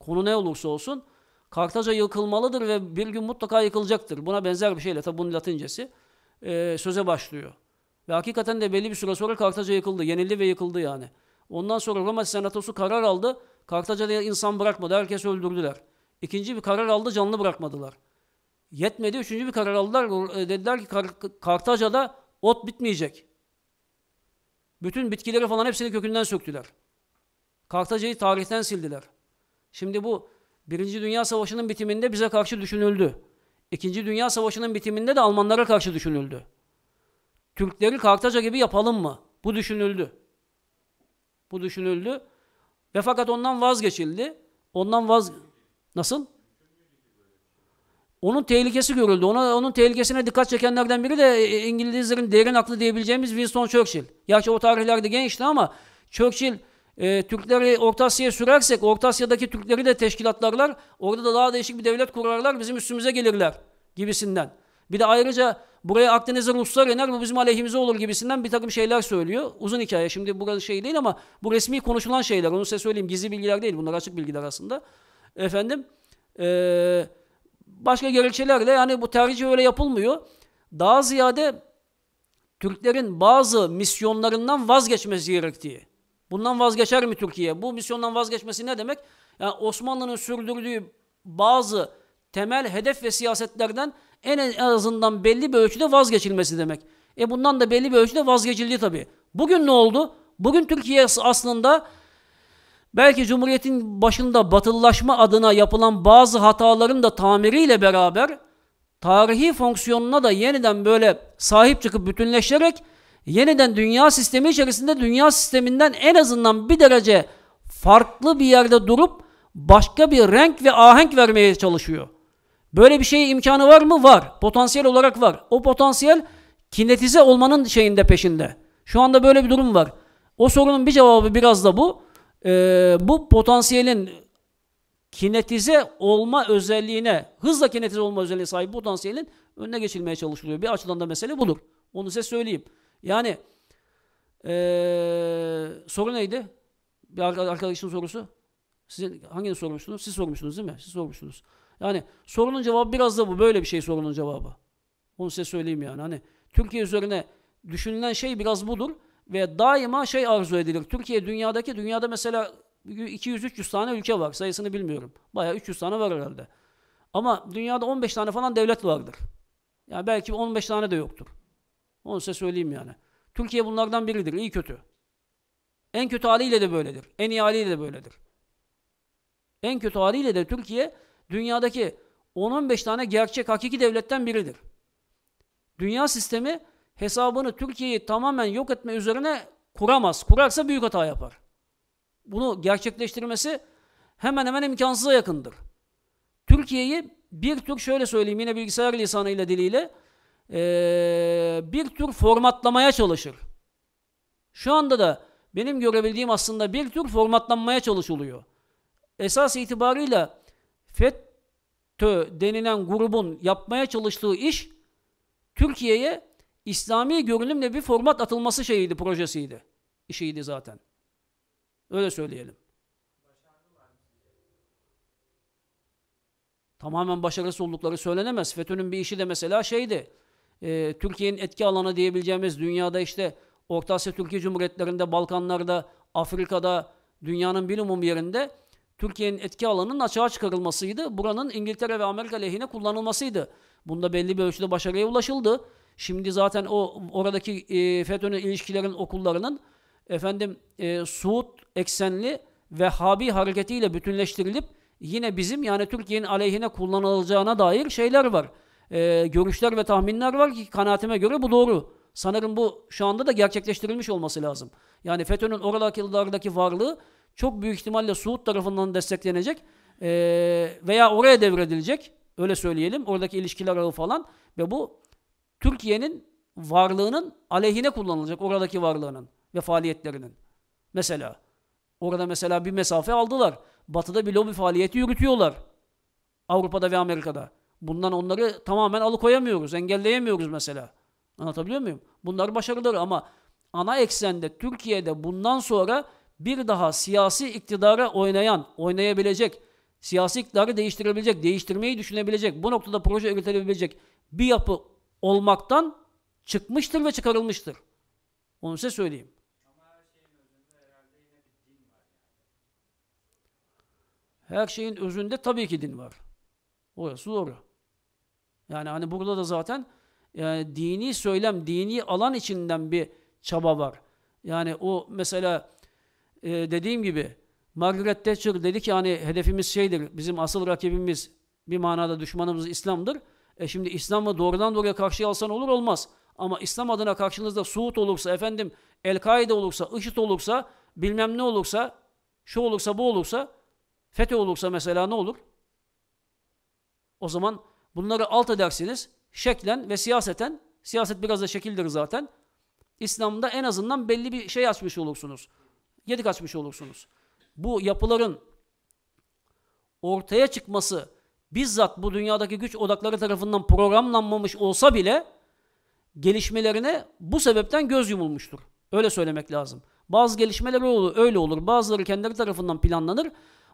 Konu ne olursa olsun Kartaca yıkılmalıdır ve bir gün mutlaka yıkılacaktır. Buna benzer bir şeyle tabi bunun latincesi e, söze başlıyor. Ve hakikaten de belli bir süre sonra Kartaca yıkıldı. Yenildi ve yıkıldı yani. Ondan sonra Roma Senatosu karar aldı. Kartaca'da insan bırakmadı. herkes öldürdüler. İkinci bir karar aldı. Canlı bırakmadılar. Yetmedi. Üçüncü bir karar aldılar. E, dediler ki Kar Kartaca'da ot bitmeyecek. Bütün bitkileri falan hepsini kökünden söktüler. Kartaca'yı tarihten sildiler. Şimdi bu Birinci Dünya Savaşı'nın bitiminde bize karşı düşünüldü. İkinci Dünya Savaşı'nın bitiminde de Almanlara karşı düşünüldü. Türkleri Kartaca gibi yapalım mı? Bu düşünüldü. Bu düşünüldü. Ve fakat ondan vazgeçildi. Ondan vaz... Nasıl? Onun tehlikesi görüldü. Ona, onun tehlikesine dikkat çekenlerden biri de e, İngilizlerin derin aklı diyebileceğimiz Winston Churchill. Gerçi o tarihlerde gençti ama Churchill e, Türkleri Orta Asya'ya sürersek Orta Asya'daki Türkleri de teşkilatlarlar. Orada da daha değişik bir devlet kurarlar. Bizim üstümüze gelirler gibisinden. Bir de ayrıca buraya Akdeniz'e Ruslar yener bu bizim aleyhimize olur gibisinden bir takım şeyler söylüyor. Uzun hikaye şimdi burada şey değil ama bu resmi konuşulan şeyler. Onu size söyleyeyim gizli bilgiler değil bunlar açık bilgiler aslında. Efendim eee başka gerekçelerle yani bu tercih öyle yapılmıyor. Daha ziyade Türklerin bazı misyonlarından vazgeçmesi gerektiği. Bundan vazgeçer mi Türkiye? Bu misyondan vazgeçmesi ne demek? Yani Osmanlı'nın sürdürdüğü bazı temel hedef ve siyasetlerden en azından belli bir ölçüde vazgeçilmesi demek. E bundan da belli bir ölçüde vazgeçildi tabii. Bugün ne oldu? Bugün Türkiye aslında Belki Cumhuriyet'in başında batılılaşma adına yapılan bazı hataların da tamiriyle beraber tarihi fonksiyonuna da yeniden böyle sahip çıkıp bütünleşerek yeniden dünya sistemi içerisinde dünya sisteminden en azından bir derece farklı bir yerde durup başka bir renk ve ahenk vermeye çalışıyor. Böyle bir şey imkanı var mı? Var. Potansiyel olarak var. O potansiyel kinetize olmanın şeyinde peşinde. Şu anda böyle bir durum var. O sorunun bir cevabı biraz da bu e, bu potansiyelin kinetize olma özelliğine, hızla kinetize olma özelliğine sahip potansiyelin önüne geçilmeye çalışılıyor. Bir açıdan da mesele budur. Onu size söyleyeyim. Yani ee, soru neydi? Bir arkadaşın sorusu. Sizin hangini sormuştunuz? Siz sormuştunuz değil mi? Siz sormuştunuz. Yani sorunun cevabı biraz da bu. Böyle bir şey sorunun cevabı. Onu size söyleyeyim yani. Hani Türkiye üzerine düşünülen şey biraz budur ve daima şey arzu edilir. Türkiye dünyadaki, dünyada mesela 200-300 tane ülke var. Sayısını bilmiyorum. Bayağı 300 tane var herhalde. Ama dünyada 15 tane falan devlet vardır. Yani belki 15 tane de yoktur. Onu size söyleyeyim yani. Türkiye bunlardan biridir. İyi kötü. En kötü haliyle de böyledir. En iyi haliyle de böyledir. En kötü haliyle de Türkiye dünyadaki 10-15 tane gerçek hakiki devletten biridir. Dünya sistemi hesabını Türkiye'yi tamamen yok etme üzerine kuramaz. Kurarsa büyük hata yapar. Bunu gerçekleştirmesi hemen hemen imkansıza yakındır. Türkiye'yi bir tür şöyle söyleyeyim yine bilgisayar lisanıyla diliyle ee, bir tür formatlamaya çalışır. Şu anda da benim görebildiğim aslında bir tür formatlanmaya çalışılıyor. Esas itibarıyla FETÖ denilen grubun yapmaya çalıştığı iş Türkiye'ye İslami görünümle bir format atılması şeyiydi, projesiydi. İşiydi zaten. Öyle söyleyelim. Tamamen başarısız oldukları söylenemez. FETÖ'nün bir işi de mesela şeydi. E, Türkiye'nin etki alanı diyebileceğimiz dünyada işte Orta Asya Türkiye Cumhuriyetlerinde, Balkanlarda, Afrika'da, dünyanın bilimum yerinde Türkiye'nin etki alanının açığa çıkarılmasıydı. Buranın İngiltere ve Amerika lehine kullanılmasıydı. Bunda belli bir ölçüde başarıya ulaşıldı. Şimdi zaten o oradaki e, FETÖ'nün ilişkilerin okullarının efendim e, Suud eksenli Vehhabi hareketiyle bütünleştirilip yine bizim yani Türkiye'nin aleyhine kullanılacağına dair şeyler var. E, görüşler ve tahminler var ki kanaatime göre bu doğru. Sanırım bu şu anda da gerçekleştirilmiş olması lazım. Yani FETÖ'nün oralardaki varlığı çok büyük ihtimalle Suud tarafından desteklenecek e, veya oraya devredilecek. Öyle söyleyelim. Oradaki ilişkiler ağı falan ve bu Türkiye'nin varlığının aleyhine kullanılacak oradaki varlığının ve faaliyetlerinin. Mesela orada mesela bir mesafe aldılar. Batı'da bir lobi faaliyeti yürütüyorlar. Avrupa'da ve Amerika'da. Bundan onları tamamen alıkoyamıyoruz, engelleyemiyoruz mesela. Anlatabiliyor muyum? Bunlar başarıları ama ana eksende Türkiye'de bundan sonra bir daha siyasi iktidara oynayan, oynayabilecek, siyasi iktidarı değiştirebilecek, değiştirmeyi düşünebilecek, bu noktada proje üretilebilecek bir yapı olmaktan çıkmıştır ve çıkarılmıştır. Onu size söyleyeyim. Her şeyin özünde tabii ki din var. Orası doğru. Yani hani burada da zaten yani e, dini söylem, dini alan içinden bir çaba var. Yani o mesela e, dediğim gibi Margaret Thatcher dedi ki hani hedefimiz şeydir, bizim asıl rakibimiz bir manada düşmanımız İslam'dır. E şimdi İslam'la doğrudan doğruya karşıya alsan olur olmaz. Ama İslam adına karşınızda Suud olursa, efendim El-Kaide olursa, IŞİD olursa, bilmem ne olursa, şu olursa bu olursa, FETÖ olursa mesela ne olur? O zaman bunları alt edersiniz şeklen ve siyaseten, siyaset biraz da şekildir zaten, İslam'da en azından belli bir şey açmış olursunuz. Yedik açmış olursunuz. Bu yapıların ortaya çıkması bizzat bu dünyadaki güç odakları tarafından programlanmamış olsa bile gelişmelerine bu sebepten göz yumulmuştur. Öyle söylemek lazım. Bazı gelişmeler öyle olur. Bazıları kendileri tarafından planlanır.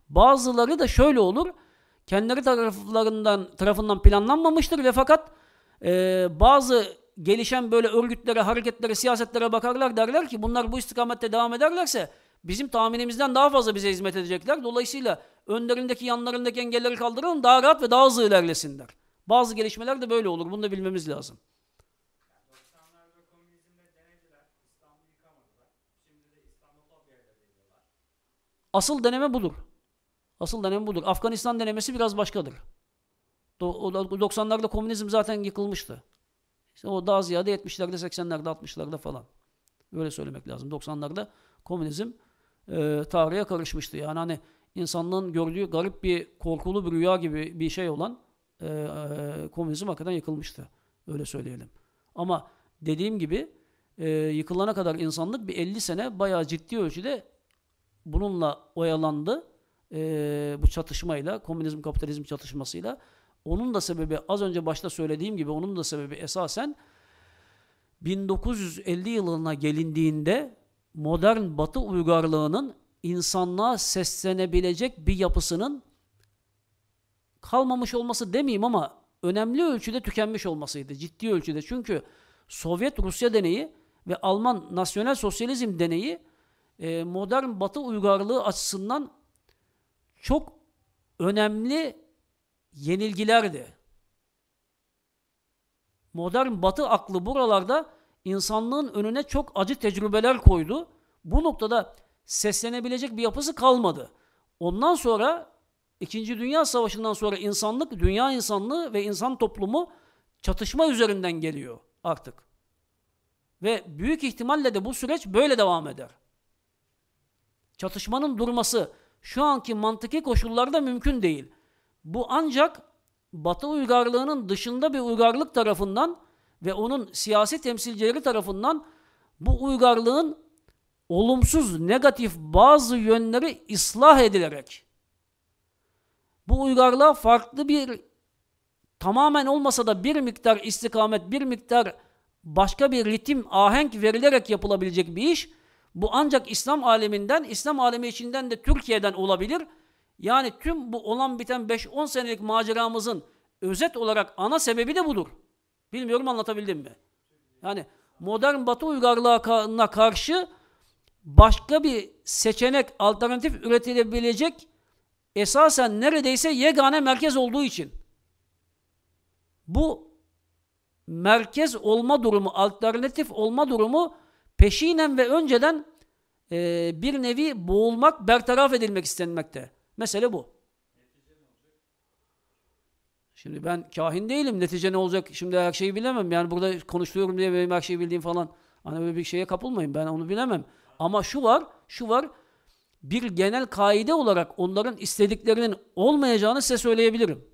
Bazıları da şöyle olur. Kendileri taraflarından tarafından planlanmamıştır ve fakat e, bazı gelişen böyle örgütlere, hareketlere, siyasetlere bakarlar derler ki bunlar bu istikamette devam ederlerse bizim tahminimizden daha fazla bize hizmet edecekler. Dolayısıyla önlerindeki yanlarındaki engelleri kaldıralım daha rahat ve daha hızlı ilerlesinler. Bazı gelişmeler de böyle olur. Bunu da bilmemiz lazım. Asıl deneme budur. Asıl deneme budur. Afganistan denemesi biraz başkadır. 90'larda komünizm zaten yıkılmıştı. İşte o daha ziyade 70'lerde, 80'lerde, 60'larda falan. Böyle söylemek lazım. 90'larda komünizm e, tarihe karışmıştı. Yani hani insanlığın gördüğü garip bir korkulu bir rüya gibi bir şey olan e, e, komünizm hakikaten yıkılmıştı. Öyle söyleyelim. Ama dediğim gibi e, yıkılana kadar insanlık bir 50 sene bayağı ciddi ölçüde bununla oyalandı. E, bu çatışmayla, komünizm kapitalizm çatışmasıyla. Onun da sebebi az önce başta söylediğim gibi onun da sebebi esasen 1950 yılına gelindiğinde modern batı uygarlığının insanlığa seslenebilecek bir yapısının kalmamış olması demeyeyim ama önemli ölçüde tükenmiş olmasıydı. Ciddi ölçüde. Çünkü Sovyet Rusya deneyi ve Alman nasyonel sosyalizm deneyi e, modern batı uygarlığı açısından çok önemli yenilgilerdi. Modern batı aklı buralarda insanlığın önüne çok acı tecrübeler koydu. Bu noktada seslenebilecek bir yapısı kalmadı. Ondan sonra İkinci Dünya Savaşı'ndan sonra insanlık, dünya insanlığı ve insan toplumu çatışma üzerinden geliyor artık. Ve büyük ihtimalle de bu süreç böyle devam eder. Çatışmanın durması şu anki mantıki koşullarda mümkün değil. Bu ancak Batı uygarlığının dışında bir uygarlık tarafından ve onun siyasi temsilcileri tarafından bu uygarlığın olumsuz, negatif bazı yönleri ıslah edilerek bu uygarlığa farklı bir tamamen olmasa da bir miktar istikamet, bir miktar başka bir ritim, ahenk verilerek yapılabilecek bir iş. Bu ancak İslam aleminden, İslam alemi içinden de Türkiye'den olabilir. Yani tüm bu olan biten 5-10 senelik maceramızın özet olarak ana sebebi de budur. Bilmiyorum anlatabildim mi? Yani modern batı uygarlığına karşı başka bir seçenek, alternatif üretilebilecek esasen neredeyse yegane merkez olduğu için bu merkez olma durumu, alternatif olma durumu peşinen ve önceden e, bir nevi boğulmak, bertaraf edilmek istenmekte. Mesele bu. Şimdi ben kahin değilim. Netice ne olacak? Şimdi her şeyi bilemem. Yani burada konuşuyorum diye benim her şeyi bildiğim falan. Hani böyle bir şeye kapılmayın. Ben onu bilemem. Ama şu var, şu var. Bir genel kaide olarak onların istediklerinin olmayacağını size söyleyebilirim.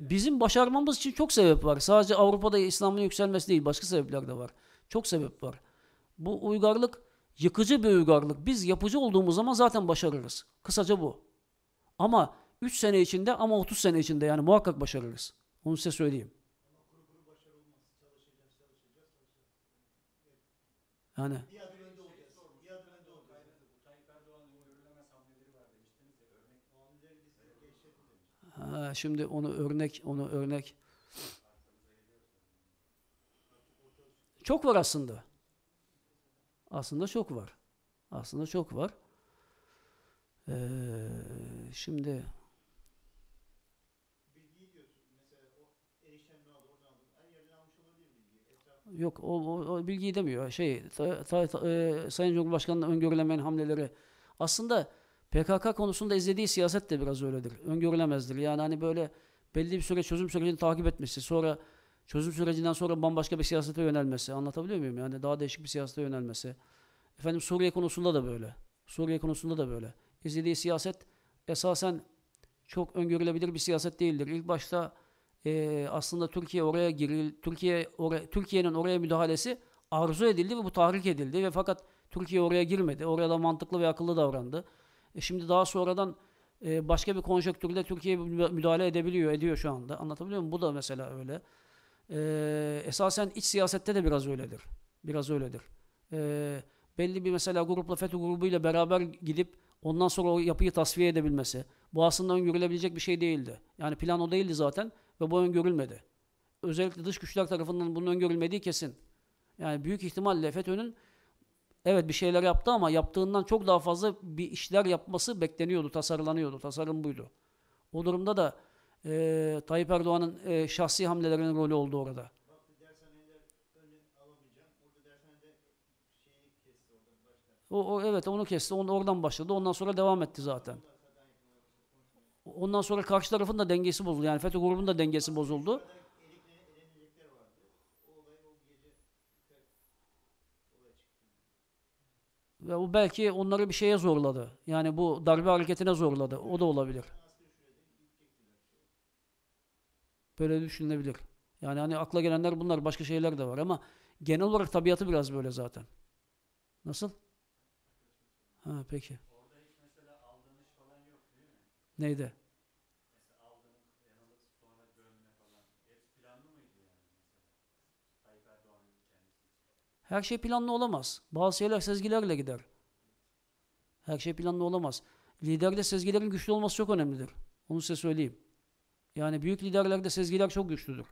Bizim başarmamız için çok sebep var. Sadece Avrupa'da İslam'ın yükselmesi değil, başka sebepler de var. Çok sebep var. Bu uygarlık yıkıcı bir uygarlık. Biz yapıcı olduğumuz zaman zaten başarırız. Kısaca bu. Ama 3 sene içinde ama 30 sene içinde yani muhakkak başarırız. Onu size söyleyeyim. Kuru Yani Ha, şimdi onu örnek, onu örnek. Çok var aslında. Aslında çok var. Aslında çok var. Ee, şimdi Yok o, o, o bilgiyi demiyor. Şey ta, ta, ta, e, Sayın Cumhurbaşkanı'nın öngörülemeyen hamleleri. Aslında PKK konusunda izlediği siyaset de biraz öyledir. Öngörülemezdir. Yani hani böyle belli bir süre çözüm sürecini takip etmesi, sonra çözüm sürecinden sonra bambaşka bir siyasete yönelmesi. Anlatabiliyor muyum? Yani daha değişik bir siyasete yönelmesi. Efendim Suriye konusunda da böyle. Suriye konusunda da böyle. İzlediği siyaset esasen çok öngörülebilir bir siyaset değildir. İlk başta e, aslında Türkiye oraya giril Türkiye oraya, Türkiye'nin oraya müdahalesi arzu edildi ve bu tahrik edildi ve fakat Türkiye oraya girmedi. Orada mantıklı ve akıllı davrandı. E şimdi daha sonradan e, başka bir konjöktürde Türkiye müdahale edebiliyor, ediyor şu anda. Anlatabiliyor muyum? Bu da mesela öyle. E, esasen iç siyasette de biraz öyledir. Biraz öyledir. E, belli bir mesela grupla FETÖ grubuyla beraber gidip ondan sonra o yapıyı tasfiye edebilmesi. Bu aslında öngörülebilecek bir şey değildi. Yani plan o değildi zaten. Ve bu öngörülmedi. Özellikle dış güçler tarafından bunun öngörülmediği kesin. Yani büyük ihtimalle FETÖ'nün evet bir şeyler yaptı ama yaptığından çok daha fazla bir işler yapması bekleniyordu, tasarlanıyordu. Tasarım buydu. O durumda da e, Tayyip Erdoğan'ın e, şahsi hamlelerinin rolü oldu orada. O, o evet onu kesti. Onu oradan başladı. Ondan sonra devam etti zaten. Ondan sonra karşı tarafın da dengesi bozuldu. Yani FETÖ grubunun da dengesi bozuldu. Ve o belki onları bir şeye zorladı. Yani bu darbe hareketine zorladı. O da olabilir. Böyle düşünülebilir. Yani hani akla gelenler bunlar. Başka şeyler de var ama genel olarak tabiatı biraz böyle zaten. Nasıl? Ha peki. Neydi? Her şey planlı olamaz. Bazı şeyler sezgilerle gider. Her şey planlı olamaz. Liderde sezgilerin güçlü olması çok önemlidir. Onu size söyleyeyim. Yani büyük liderlerde sezgiler çok güçlüdür.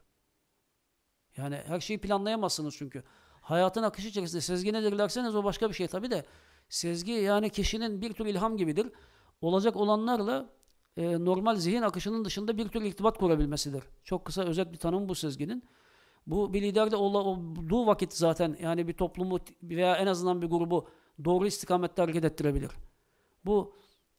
Yani her şeyi planlayamazsınız çünkü. Hayatın akışı içerisinde sezgi nedir derseniz o başka bir şey tabii de. Sezgi yani kişinin bir tür ilham gibidir. Olacak olanlarla e, normal zihin akışının dışında bir tür irtibat kurabilmesidir. Çok kısa özet bir tanım bu sezginin. Bu bir liderde olduğu vakit zaten yani bir toplumu veya en azından bir grubu doğru istikamette hareket ettirebilir. Bu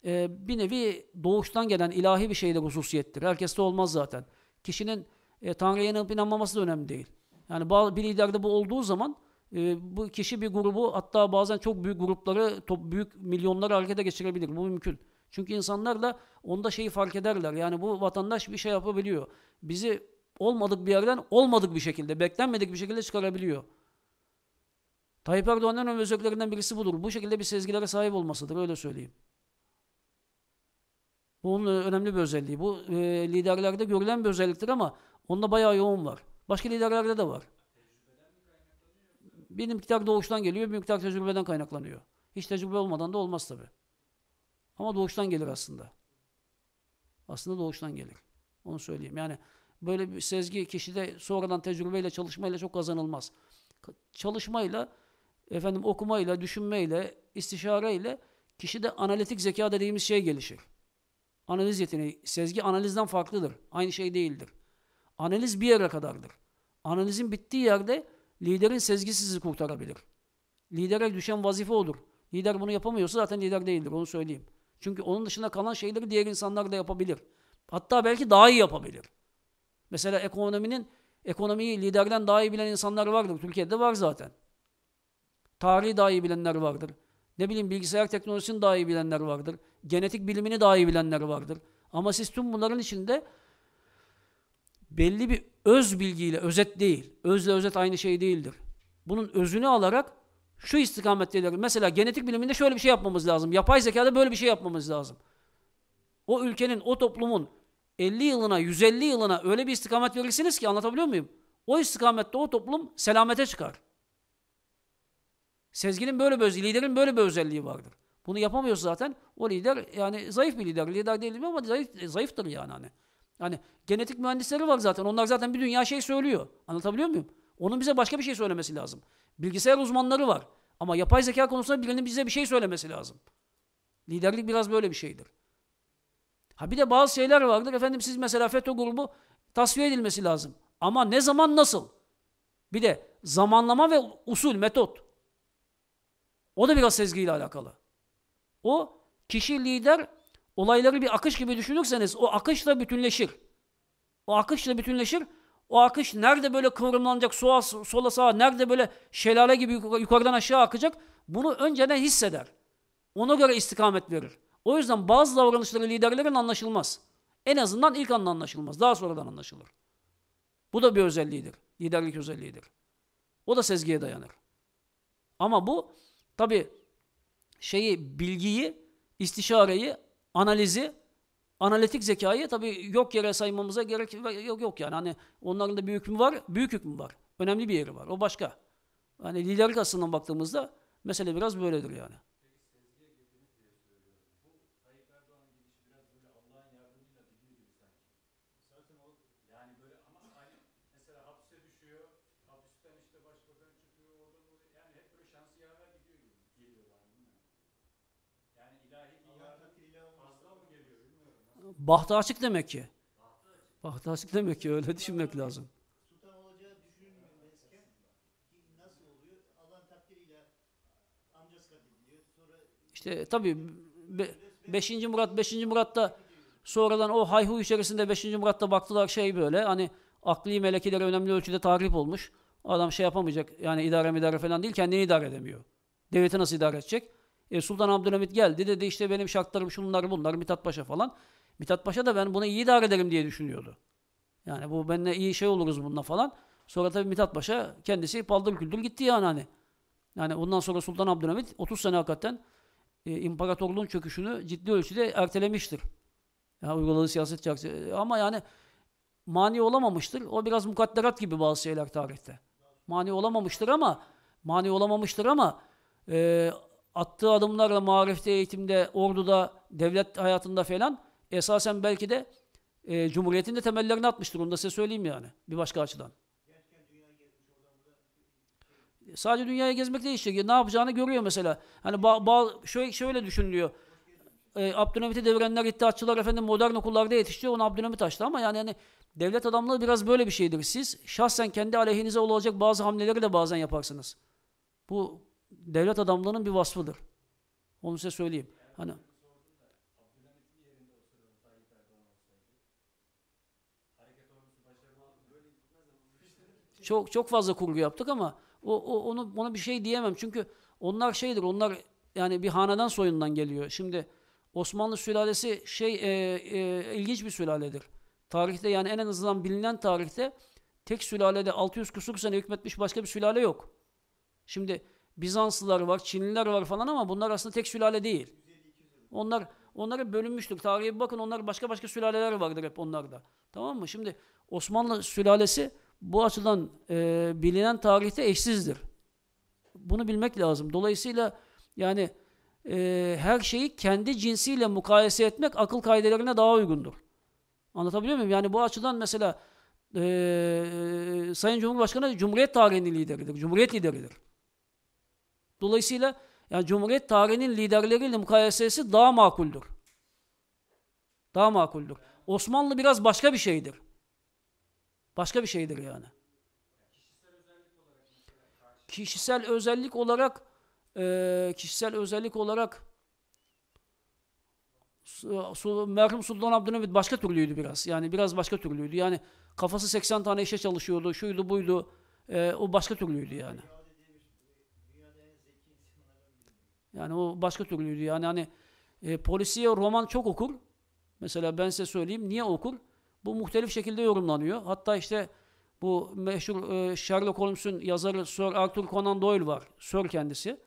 e, bir nevi doğuştan gelen ilahi bir şeydir hususiyettir. Herkeste olmaz zaten. Kişinin e, Tanrı'ya inanıp inanmaması da önemli değil. Yani bir liderde bu olduğu zaman e, bu kişi bir grubu hatta bazen çok büyük grupları, top, büyük milyonları harekete geçirebilir. Bu mümkün. Çünkü insanlar da onda şeyi fark ederler. Yani bu vatandaş bir şey yapabiliyor. Bizi olmadık bir yerden olmadık bir şekilde, beklenmedik bir şekilde çıkarabiliyor. Tayyip Erdoğan'ın en önemli özelliklerinden birisi budur. Bu şekilde bir sezgilere sahip olmasıdır, öyle söyleyeyim. Bu onun e, önemli bir özelliği. Bu e, liderlerde görülen bir özelliktir ama onda bayağı yoğun var. Başka liderlerde de var. Bir miktar doğuştan geliyor, bir miktar tecrübeden kaynaklanıyor. Hiç tecrübe olmadan da olmaz tabi. Ama doğuştan gelir aslında. Aslında doğuştan gelir. Onu söyleyeyim. Yani Böyle bir sezgi kişide sonradan tecrübeyle, çalışmayla çok kazanılmaz. Çalışmayla, efendim okumayla, düşünmeyle, istişareyle kişide analitik zeka dediğimiz şey gelişir. Analiz yeteneği, sezgi analizden farklıdır. Aynı şey değildir. Analiz bir yere kadardır. Analizin bittiği yerde liderin sezgisizi kurtarabilir. Lidere düşen vazife olur. Lider bunu yapamıyorsa zaten lider değildir onu söyleyeyim. Çünkü onun dışında kalan şeyleri diğer insanlar da yapabilir. Hatta belki daha iyi yapabilir. Mesela ekonominin ekonomiyi liderden daha iyi bilen insanlar vardır. Türkiye'de var zaten. Tarihi daha iyi bilenler vardır. Ne bileyim bilgisayar teknolojisini daha iyi bilenler vardır. Genetik bilimini daha iyi bilenler vardır. Ama siz tüm bunların içinde belli bir öz bilgiyle, özet değil. Özle özet aynı şey değildir. Bunun özünü alarak şu istikametteyler. Mesela genetik biliminde şöyle bir şey yapmamız lazım. Yapay zekada böyle bir şey yapmamız lazım. O ülkenin, o toplumun 50 yılına, 150 yılına öyle bir istikamet verirsiniz ki anlatabiliyor muyum? O istikamette o toplum selamete çıkar. Sezginin böyle bir özelliği, liderin böyle bir özelliği vardır. Bunu yapamıyorsa zaten o lider yani zayıf bir lider. Lider değil mi ama zayıf, zayıftır yani hani. Yani genetik mühendisleri var zaten. Onlar zaten bir dünya şey söylüyor. Anlatabiliyor muyum? Onun bize başka bir şey söylemesi lazım. Bilgisayar uzmanları var. Ama yapay zeka konusunda birinin bize bir şey söylemesi lazım. Liderlik biraz böyle bir şeydir. Ha bir de bazı şeyler vardır. Efendim siz mesela FETÖ grubu tasfiye edilmesi lazım. Ama ne zaman nasıl? Bir de zamanlama ve usul, metot. O da biraz sezgiyle alakalı. O kişi lider olayları bir akış gibi düşünürseniz o akışla bütünleşir. O akışla bütünleşir. O akış nerede böyle kıvrımlanacak sola, sola sağa, nerede böyle şelale gibi yukarıdan aşağı akacak bunu önceden hisseder. Ona göre istikamet verir. O yüzden bazı davranışları liderlerin anlaşılmaz. En azından ilk anda anlaşılmaz. Daha sonradan anlaşılır. Bu da bir özelliğidir. Liderlik özelliğidir. O da sezgiye dayanır. Ama bu tabi şeyi, bilgiyi, istişareyi, analizi, analitik zekayı tabi yok yere saymamıza gerek yok yok yani. Hani onların da bir hükmü var, büyük hükmü var. Önemli bir yeri var. O başka. Hani liderlik açısından baktığımızda mesele biraz böyledir yani. Bahtı açık demek ki. Bahtı açık demek ki öyle düşünmek lazım. İşte tabii be beşinci Murat 5. Murat'ta sonradan o hayhu içerisinde 5. Murat'ta baktılar şey böyle hani akli melekeleri önemli ölçüde tahrip olmuş. Adam şey yapamayacak yani idare idare falan değil kendini idare edemiyor. Devleti nasıl idare edecek? E, Sultan Abdülhamit geldi dedi işte benim şartlarım şunlar bunlar Mithat Paşa falan. Mithat Paşa da ben buna iyi idare ederim diye düşünüyordu. Yani bu benimle iyi şey oluruz bununla falan. Sonra tabii Mithat Paşa kendisi paldır küldür gitti yani hani. Yani ondan sonra Sultan Abdülhamit 30 sene hakikaten e, imparatorluğun çöküşünü ciddi ölçüde ertelemiştir. Yani uyguladığı siyaset çerçevesi. Ama yani mani olamamıştır. O biraz mukadderat gibi bazı şeyler tarihte. Mani olamamıştır ama mani olamamıştır ama e, attığı adımlarla marifte, eğitimde, orduda, devlet hayatında falan esasen belki de e, Cumhuriyet'in de temellerini atmıştır. Onu da size söyleyeyim yani. Bir başka açıdan. Sadece dünyayı gezmek değil işte. Ne yapacağını görüyor mesela. Hani ba- ba- şöyle, şöyle düşünülüyor. E, Abdülhamit'i devirenler iddiatçılar efendim modern okullarda yetişiyor. Onu Abdülhamit açtı ama yani, yani devlet adamlığı biraz böyle bir şeydir. Siz şahsen kendi aleyhinize olacak bazı hamleleri de bazen yaparsınız. Bu devlet adamlığının bir vasfıdır. Onu size söyleyeyim. Hani çok çok fazla kurgu yaptık ama o, o onu ona bir şey diyemem. Çünkü onlar şeydir. Onlar yani bir hanedan soyundan geliyor. Şimdi Osmanlı sülalesi şey e, e, ilginç bir sülaledir. Tarihte yani en azından bilinen tarihte tek sülalede 600 küsur sene hükmetmiş başka bir sülale yok. Şimdi Bizanslılar var, Çinliler var falan ama bunlar aslında tek sülale değil. Onlar onları bölünmüştür. Tarihe bir bakın onlar başka başka sülaleler vardır hep onlarda. Tamam mı? Şimdi Osmanlı sülalesi bu açıdan e, bilinen tarihte eşsizdir. Bunu bilmek lazım. Dolayısıyla yani e, her şeyi kendi cinsiyle mukayese etmek akıl kaidelerine daha uygundur. Anlatabiliyor muyum? Yani bu açıdan mesela e, e, Sayın Cumhurbaşkanı Cumhuriyet tarihinin lideridir. Cumhuriyet lideridir. Dolayısıyla yani Cumhuriyet tarihinin liderleriyle mukayesesi daha makuldür. Daha makuldür. Osmanlı biraz başka bir şeydir. Başka bir şeydir yani. Kişisel özellik olarak e, kişisel özellik olarak merhum Sultan Abdülhamid başka türlüydü biraz. Yani biraz başka türlüydü. Yani kafası 80 tane işe çalışıyordu. Şuydu buydu. E, o başka türlüydü yani. Yani o başka türlüydü. Yani hani e, polisiye roman çok okur. Mesela ben size söyleyeyim. Niye okur? Bu muhtelif şekilde yorumlanıyor. Hatta işte bu meşhur e, Sherlock Holmes'un yazarı Sir Arthur Conan Doyle var. Sir kendisi.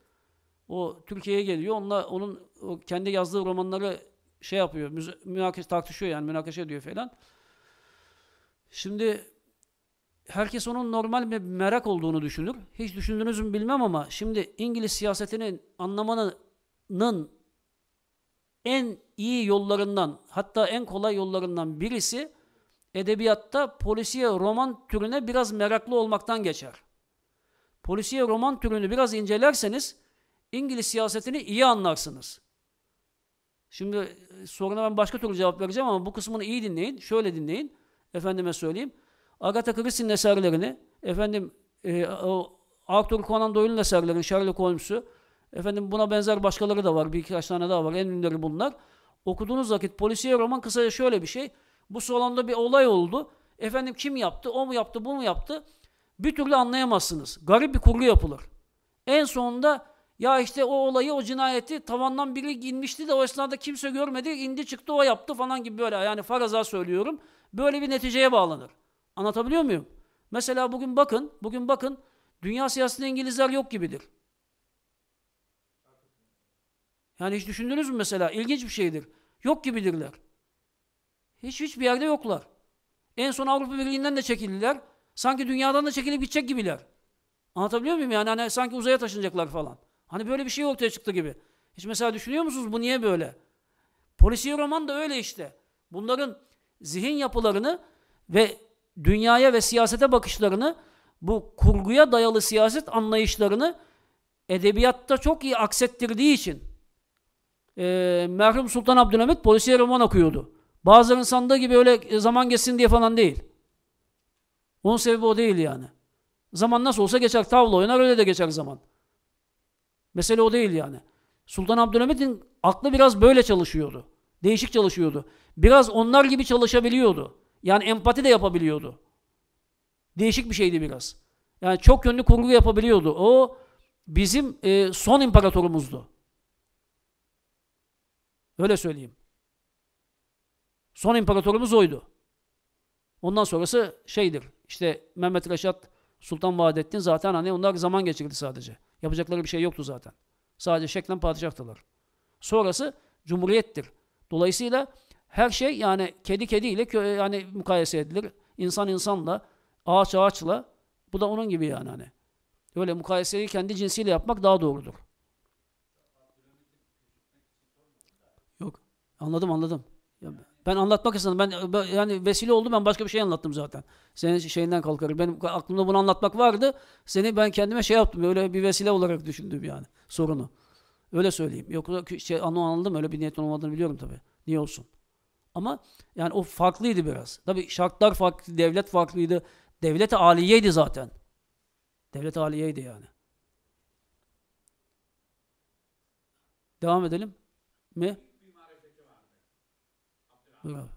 O Türkiye'ye geliyor. Onunla onun o kendi yazdığı romanları şey yapıyor. Münakaş tartışıyor yani münakaşa ediyor falan. Şimdi herkes onun normal bir merak olduğunu düşünür. Hiç düşündünüz mü bilmem ama şimdi İngiliz siyasetini anlamanın en iyi yollarından hatta en kolay yollarından birisi edebiyatta polisiye roman türüne biraz meraklı olmaktan geçer. Polisiye roman türünü biraz incelerseniz İngiliz siyasetini iyi anlarsınız. Şimdi e, soruna ben başka türlü cevap vereceğim ama bu kısmını iyi dinleyin. Şöyle dinleyin. Efendime söyleyeyim. Agatha Christie'nin eserlerini, efendim e, Arthur Conan Doyle'nin eserlerini, Sherlock Holmes'u, efendim buna benzer başkaları da var. Birkaç tane daha var. En ünlüleri bunlar. Okuduğunuz vakit polisiye roman kısaca şöyle bir şey. Bu salonda bir olay oldu. Efendim kim yaptı, o mu yaptı, bu mu yaptı? Bir türlü anlayamazsınız. Garip bir kurgu yapılır. En sonunda ya işte o olayı, o cinayeti tavandan biri inmişti de o esnada kimse görmedi, indi çıktı o yaptı falan gibi böyle. Yani faraza söylüyorum. Böyle bir neticeye bağlanır. Anlatabiliyor muyum? Mesela bugün bakın, bugün bakın dünya siyasetinde İngilizler yok gibidir. Yani hiç düşündünüz mü mesela? İlginç bir şeydir. Yok gibidirler. Hiç hiçbir yerde yoklar. En son Avrupa Birliği'nden de çekildiler. Sanki dünyadan da çekilip gidecek gibiler. Anlatabiliyor muyum yani? Hani sanki uzaya taşınacaklar falan. Hani böyle bir şey ortaya çıktı gibi. Hiç mesela düşünüyor musunuz bu niye böyle? Polisiye roman da öyle işte. Bunların zihin yapılarını ve dünyaya ve siyasete bakışlarını, bu kurguya dayalı siyaset anlayışlarını edebiyatta çok iyi aksettirdiği için e, merhum Sultan Abdülhamit polisiye roman okuyordu. Bazılarının sandığı gibi öyle e, zaman geçsin diye falan değil. Onun sebebi o değil yani. Zaman nasıl olsa geçer. Tavla oynar öyle de geçer zaman. Mesele o değil yani. Sultan Abdülhamid'in aklı biraz böyle çalışıyordu. Değişik çalışıyordu. Biraz onlar gibi çalışabiliyordu. Yani empati de yapabiliyordu. Değişik bir şeydi biraz. Yani çok yönlü kurgu yapabiliyordu. O bizim e, son imparatorumuzdu. Öyle söyleyeyim. Son imparatorumuz oydu. Ondan sonrası şeydir. İşte Mehmet Reşat, Sultan Vahdettin zaten hani onlar zaman geçirdi sadece. Yapacakları bir şey yoktu zaten. Sadece şeklen padişahtılar. Sonrası cumhuriyettir. Dolayısıyla her şey yani kedi kediyle yani mukayese edilir. İnsan insanla, ağaç ağaçla. Bu da onun gibi yani hani. Öyle mukayeseyi kendi cinsiyle yapmak daha doğrudur. Yok. Anladım anladım. Ya, ben anlatmak istedim. Ben, ben yani vesile oldu ben başka bir şey anlattım zaten. Senin şeyinden kalkarım. Benim aklımda bunu anlatmak vardı. Seni ben kendime şey yaptım. Öyle bir vesile olarak düşündüm yani sorunu. Öyle söyleyeyim. Yoksa şey anı anladım öyle bir niyetin olmadığını biliyorum tabii. Niye olsun? Ama yani o farklıydı biraz. Tabii şartlar farklı, devlet farklıydı. Devlet aliyeydi zaten. Devlet aliyeydi yani. Devam edelim mi? Buyur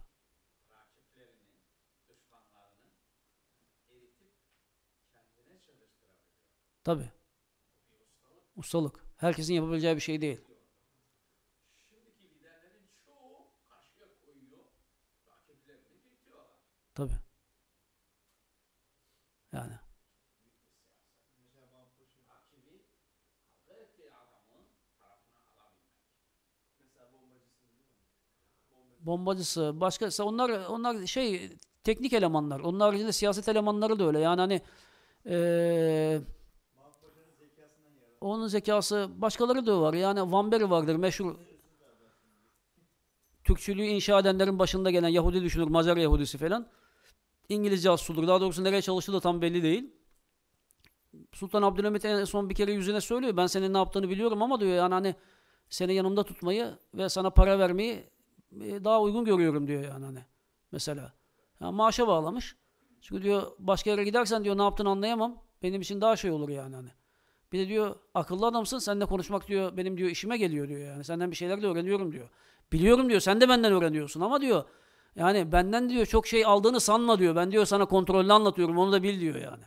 düşmanlarını eritip kendine çalıştırabiliyor. Tabi. Ustalık. Herkesin yapabileceği bir şey değil. Şimdiki Tabii. bombacısı, başka onlar onlar şey teknik elemanlar. Onun haricinde siyaset elemanları da öyle. Yani hani ee, onun zekası başkaları da var. Yani Van vardır meşhur Türkçülüğü inşa edenlerin başında gelen Yahudi düşünür, Macar Yahudisi falan. İngilizce asıldır. Daha doğrusu nereye çalıştı da tam belli değil. Sultan Abdülhamit en son bir kere yüzüne söylüyor. Ben senin ne yaptığını biliyorum ama diyor yani hani seni yanımda tutmayı ve sana para vermeyi e, daha uygun görüyorum diyor yani hani. Mesela. Yani maaşa bağlamış. Çünkü diyor başka yere gidersen diyor ne yaptığını anlayamam. Benim için daha şey olur yani hani. Bir de diyor akıllı adamsın seninle konuşmak diyor benim diyor işime geliyor diyor yani. Senden bir şeyler de öğreniyorum diyor. Biliyorum diyor sen de benden öğreniyorsun ama diyor yani benden diyor çok şey aldığını sanma diyor. Ben diyor sana kontrollü anlatıyorum onu da bil diyor yani.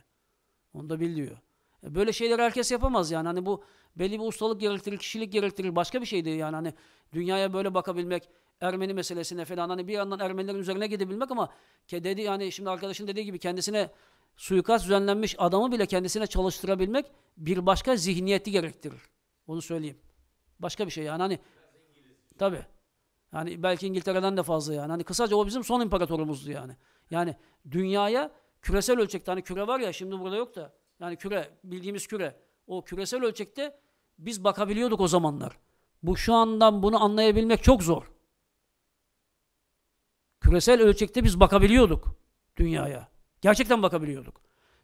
Onu da bil diyor. E, böyle şeyler herkes yapamaz yani. Hani bu belli bir ustalık gerektirir, kişilik gerektirir. Başka bir şeydi yani hani dünyaya böyle bakabilmek, Ermeni meselesine falan hani bir yandan Ermenilerin üzerine gidebilmek ama dedi yani şimdi arkadaşın dediği gibi kendisine suikast düzenlenmiş adamı bile kendisine çalıştırabilmek bir başka zihniyeti gerektirir. Onu söyleyeyim. Başka bir şey yani hani tabi yani belki İngiltere'den de fazla yani. Hani kısaca o bizim son imparatorumuzdu yani. Yani dünyaya küresel ölçekte hani küre var ya şimdi burada yok da yani küre bildiğimiz küre o küresel ölçekte biz bakabiliyorduk o zamanlar. Bu şu andan bunu anlayabilmek çok zor küresel ölçekte biz bakabiliyorduk dünyaya. Gerçekten bakabiliyorduk.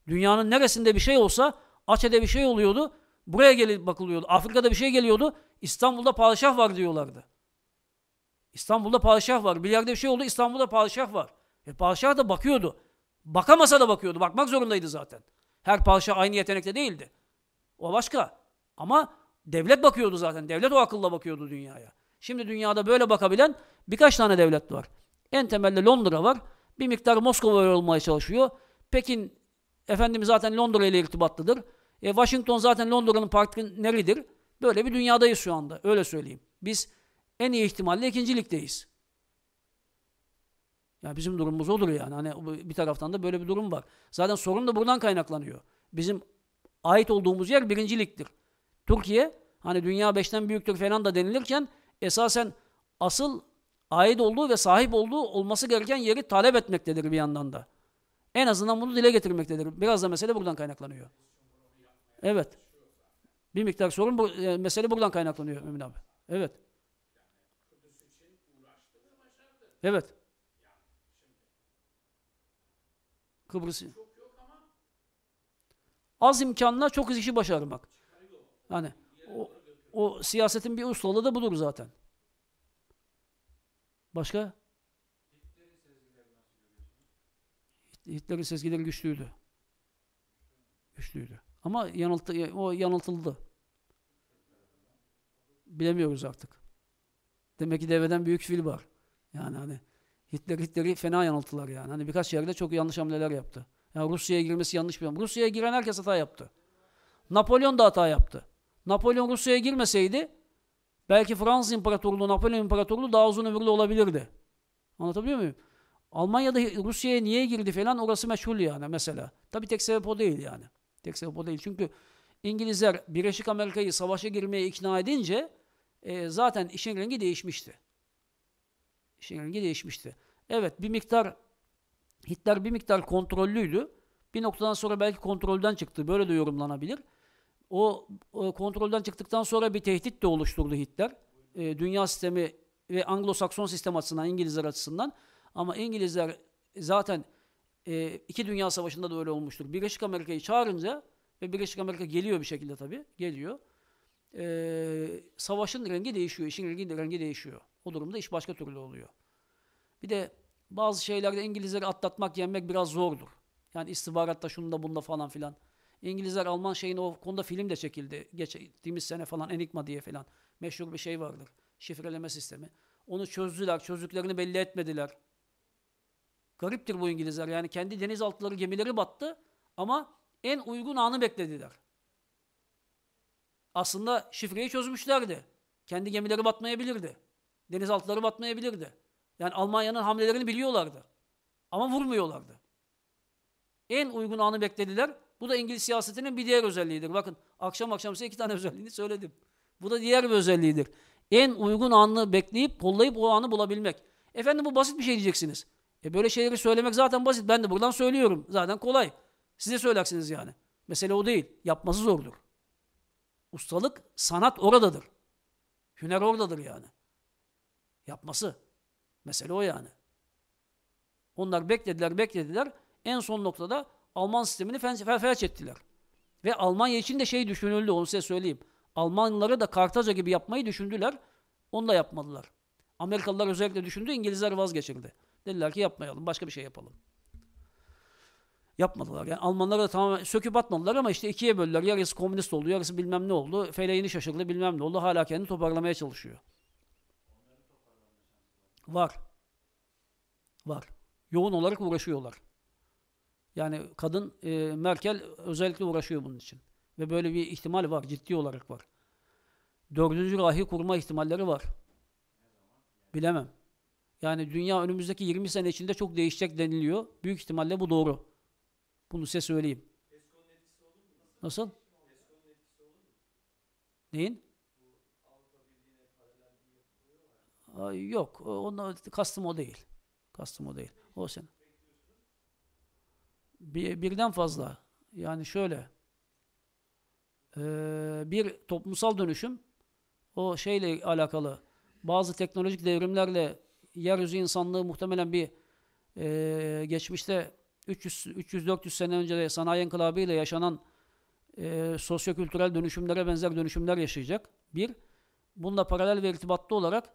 Dünyanın neresinde bir şey olsa Açe'de bir şey oluyordu. Buraya gelip bakılıyordu. Afrika'da bir şey geliyordu. İstanbul'da padişah var diyorlardı. İstanbul'da padişah var. Bir yerde bir şey oldu. İstanbul'da padişah var. E padişah da bakıyordu. Bakamasa da bakıyordu. Bakmak zorundaydı zaten. Her padişah aynı yetenekte değildi. O başka. Ama devlet bakıyordu zaten. Devlet o akılla bakıyordu dünyaya. Şimdi dünyada böyle bakabilen birkaç tane devlet var. En temelde Londra var. Bir miktar Moskova olmaya çalışıyor. Pekin efendim zaten Londra ile irtibatlıdır. E, Washington zaten Londra'nın partneridir. Böyle bir dünyadayız şu anda. Öyle söyleyeyim. Biz en iyi ihtimalle ikincilikteyiz. Ya bizim durumumuz olur yani. Hani bir taraftan da böyle bir durum var. Zaten sorun da buradan kaynaklanıyor. Bizim ait olduğumuz yer birinciliktir. Türkiye hani dünya beşten büyüktür falan da denilirken esasen asıl ait olduğu ve sahip olduğu olması gereken yeri talep etmektedir bir yandan da. En azından bunu dile getirmektedir. Biraz da mesele buradan kaynaklanıyor. Evet. Bir miktar sorun bu, e, mesele buradan kaynaklanıyor Mümin abi. Evet. Evet. Kıbrıs. Az imkanla çok iş işi başarmak. Hani o, o siyasetin bir ustalığı da budur zaten. Başka? Hitler'in sezgilerini nasıl görüyorsunuz? sezgileri güçlüydü. Güçlüydü. Ama yanıltı, o yanıltıldı. Bilemiyoruz artık. Demek ki deveden büyük fil var. Yani hani Hitler Hitler'i fena yanılttılar yani. Hani birkaç yerde çok yanlış hamleler yaptı. Yani Rusya'ya girmesi yanlış bir hamle. Rusya'ya giren herkes hata yaptı. Napolyon da hata yaptı. Napolyon Rusya'ya girmeseydi Belki Fransız İmparatorluğu, Napolyon İmparatorluğu daha uzun ömürlü olabilirdi. Anlatabiliyor muyum? Almanya'da Rusya'ya niye girdi falan orası meşhur yani mesela. Tabi tek sebep o değil yani. Tek sebep o değil. Çünkü İngilizler Birleşik Amerika'yı savaşa girmeye ikna edince e, zaten işin rengi değişmişti. İşin rengi değişmişti. Evet bir miktar Hitler bir miktar kontrollüydü. Bir noktadan sonra belki kontrolden çıktı. Böyle de yorumlanabilir. O, o kontrolden çıktıktan sonra bir tehdit de oluşturdu Hitler. E, dünya sistemi ve Anglo-Sakson sistem açısından, İngilizler açısından. Ama İngilizler zaten e, iki dünya savaşında da öyle olmuştur. Birleşik Amerika'yı çağırınca ve Birleşik Amerika geliyor bir şekilde tabii, geliyor. E, savaşın rengi değişiyor, işin rengi, rengi değişiyor. O durumda iş başka türlü oluyor. Bir de bazı şeylerde İngilizleri atlatmak, yenmek biraz zordur. Yani istihbaratta şunda bunda falan filan. İngilizler Alman şeyin o konuda film de çekildi. Geçtiğimiz sene falan Enigma diye falan. Meşhur bir şey vardır. Şifreleme sistemi. Onu çözdüler. Çözdüklerini belli etmediler. Gariptir bu İngilizler. Yani kendi denizaltıları gemileri battı ama en uygun anı beklediler. Aslında şifreyi çözmüşlerdi. Kendi gemileri batmayabilirdi. Denizaltıları batmayabilirdi. Yani Almanya'nın hamlelerini biliyorlardı. Ama vurmuyorlardı. En uygun anı beklediler. Bu da İngiliz siyasetinin bir diğer özelliğidir. Bakın akşam akşam size iki tane özelliğini söyledim. Bu da diğer bir özelliğidir. En uygun anını bekleyip kollayıp o anı bulabilmek. Efendim bu basit bir şey diyeceksiniz. E böyle şeyleri söylemek zaten basit. Ben de buradan söylüyorum. Zaten kolay. Size söylersiniz yani. Mesele o değil. Yapması zordur. Ustalık, sanat oradadır. Hüner oradadır yani. Yapması. Mesele o yani. Onlar beklediler, beklediler. En son noktada Alman sistemini felç ettiler. Ve Almanya için de şey düşünüldü onu size söyleyeyim. Almanları da Kartaca gibi yapmayı düşündüler. Onu da yapmadılar. Amerikalılar özellikle düşündü. İngilizler vazgeçildi. Dediler ki yapmayalım. Başka bir şey yapalım. Yapmadılar. Yani Almanlara da tamamen söküp atmadılar ama işte ikiye böldüler. Yarısı komünist oldu. Yarısı bilmem ne oldu. Feleğini şaşırdı. Bilmem ne oldu. Hala kendini toparlamaya çalışıyor. Var. Var. Yoğun olarak uğraşıyorlar. Yani kadın e, Merkel özellikle uğraşıyor bunun için. Ve böyle bir ihtimal var, ciddi olarak var. Dördüncü rahi kurma ihtimalleri var. Bilemem. Yani dünya önümüzdeki 20 sene içinde çok değişecek deniliyor. Büyük ihtimalle bu doğru. Bunu size söyleyeyim. Nasıl? Neyin? Ay, yok. Ona kastım o değil. Kastım o değil. O sen bir, birden fazla. Yani şöyle ee, bir toplumsal dönüşüm o şeyle alakalı bazı teknolojik devrimlerle yeryüzü insanlığı muhtemelen bir e, geçmişte 300-400 sene önce de sanayi enkılabı yaşanan e, sosyo-kültürel dönüşümlere benzer dönüşümler yaşayacak. Bir, bununla paralel ve irtibatlı olarak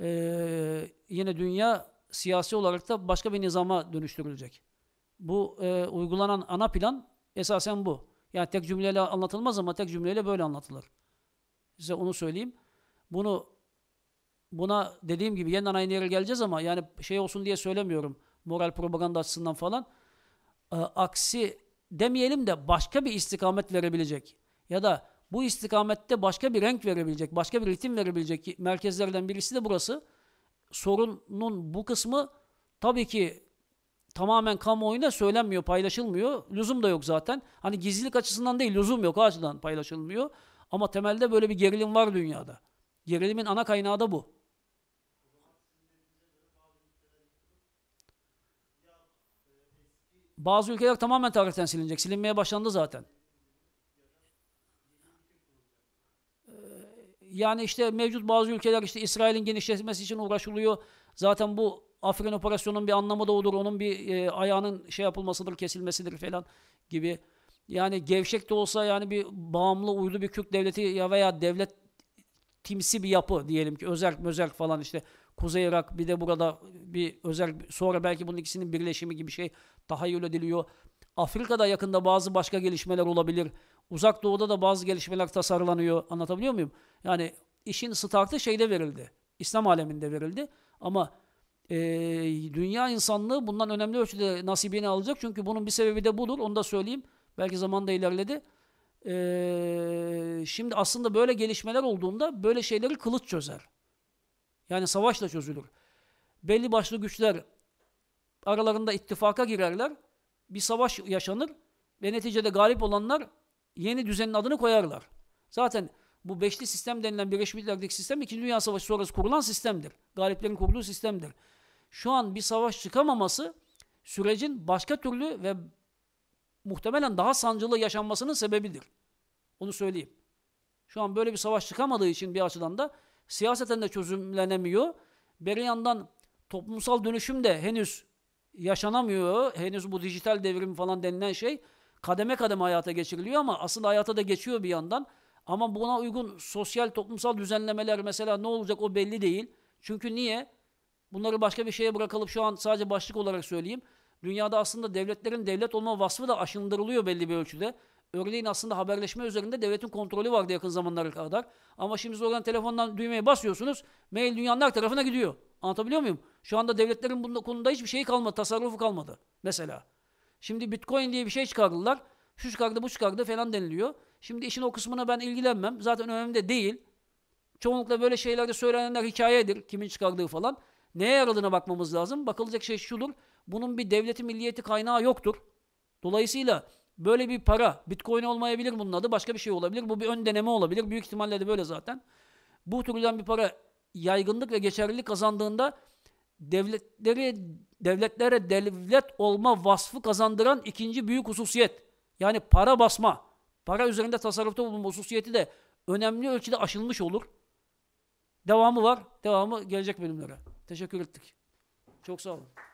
e, yine dünya siyasi olarak da başka bir nizama dönüştürülecek bu e, uygulanan ana plan esasen bu. Yani tek cümleyle anlatılmaz ama tek cümleyle böyle anlatılır. Size onu söyleyeyim. Bunu buna dediğim gibi yeniden aynı yere geleceğiz ama yani şey olsun diye söylemiyorum. Moral propaganda açısından falan. E, aksi demeyelim de başka bir istikamet verebilecek ya da bu istikamette başka bir renk verebilecek, başka bir ritim verebilecek merkezlerden birisi de burası. Sorunun bu kısmı tabii ki tamamen kamuoyunda söylenmiyor, paylaşılmıyor. Lüzum da yok zaten. Hani gizlilik açısından değil, lüzum yok o açıdan paylaşılmıyor. Ama temelde böyle bir gerilim var dünyada. Gerilimin ana kaynağı da bu. Bazı ülkeler tamamen tarihten silinecek. Silinmeye başlandı zaten. Ee, yani işte mevcut bazı ülkeler işte İsrail'in genişletmesi için uğraşılıyor. Zaten bu Afrin operasyonunun bir anlamı da olur. Onun bir e, ayağının şey yapılmasıdır, kesilmesidir falan gibi. Yani gevşek de olsa yani bir bağımlı uydu bir Kürt devleti ya veya devlet timsi bir yapı diyelim ki özerk mözerk falan işte Kuzey Irak bir de burada bir özel sonra belki bunun ikisinin birleşimi gibi şey daha tahayyül ediliyor. Afrika'da yakında bazı başka gelişmeler olabilir. Uzak Doğu'da da bazı gelişmeler tasarlanıyor. Anlatabiliyor muyum? Yani işin startı şeyde verildi. İslam aleminde verildi. Ama e, dünya insanlığı bundan önemli ölçüde nasibini alacak. Çünkü bunun bir sebebi de budur. Onu da söyleyeyim. Belki zaman da ilerledi. E, şimdi aslında böyle gelişmeler olduğunda böyle şeyleri kılıç çözer. Yani savaşla çözülür. Belli başlı güçler aralarında ittifaka girerler. Bir savaş yaşanır ve neticede galip olanlar yeni düzenin adını koyarlar. Zaten bu beşli sistem denilen Birleşmiş Milletler'deki sistem 2. Dünya Savaşı sonrası kurulan sistemdir. Galiplerin kurduğu sistemdir şu an bir savaş çıkamaması sürecin başka türlü ve muhtemelen daha sancılı yaşanmasının sebebidir. Onu söyleyeyim. Şu an böyle bir savaş çıkamadığı için bir açıdan da siyaseten de çözümlenemiyor. Bir yandan toplumsal dönüşüm de henüz yaşanamıyor. Henüz bu dijital devrim falan denilen şey kademe kademe hayata geçiriliyor ama asıl hayata da geçiyor bir yandan. Ama buna uygun sosyal toplumsal düzenlemeler mesela ne olacak o belli değil. Çünkü niye? Bunları başka bir şeye bırakalım şu an sadece başlık olarak söyleyeyim. Dünyada aslında devletlerin devlet olma vasfı da aşındırılıyor belli bir ölçüde. Örneğin aslında haberleşme üzerinde devletin kontrolü vardı yakın zamanlara kadar. Ama şimdi oradan telefondan düğmeye basıyorsunuz. Mail dünyanın her tarafına gidiyor. Anlatabiliyor muyum? Şu anda devletlerin bunda konuda hiçbir şey kalmadı. Tasarrufu kalmadı. Mesela. Şimdi bitcoin diye bir şey çıkardılar. Şu çıkardı bu çıkardı falan deniliyor. Şimdi işin o kısmına ben ilgilenmem. Zaten önemli de değil. Çoğunlukla böyle şeylerde söylenenler hikayedir. Kimin çıkardığı falan. Neye yaradığına bakmamız lazım. Bakılacak şey şudur. Bunun bir devleti milliyeti kaynağı yoktur. Dolayısıyla böyle bir para, bitcoin olmayabilir bunun adı, başka bir şey olabilir. Bu bir ön deneme olabilir. Büyük ihtimalle de böyle zaten. Bu türden bir para yaygınlık ve geçerlilik kazandığında devletleri devletlere devlet olma vasfı kazandıran ikinci büyük hususiyet. Yani para basma, para üzerinde tasarrufta bulunma hususiyeti de önemli ölçüde aşılmış olur. Devamı var. Devamı gelecek bölümlere. Teşekkür ettik. Çok sağ olun.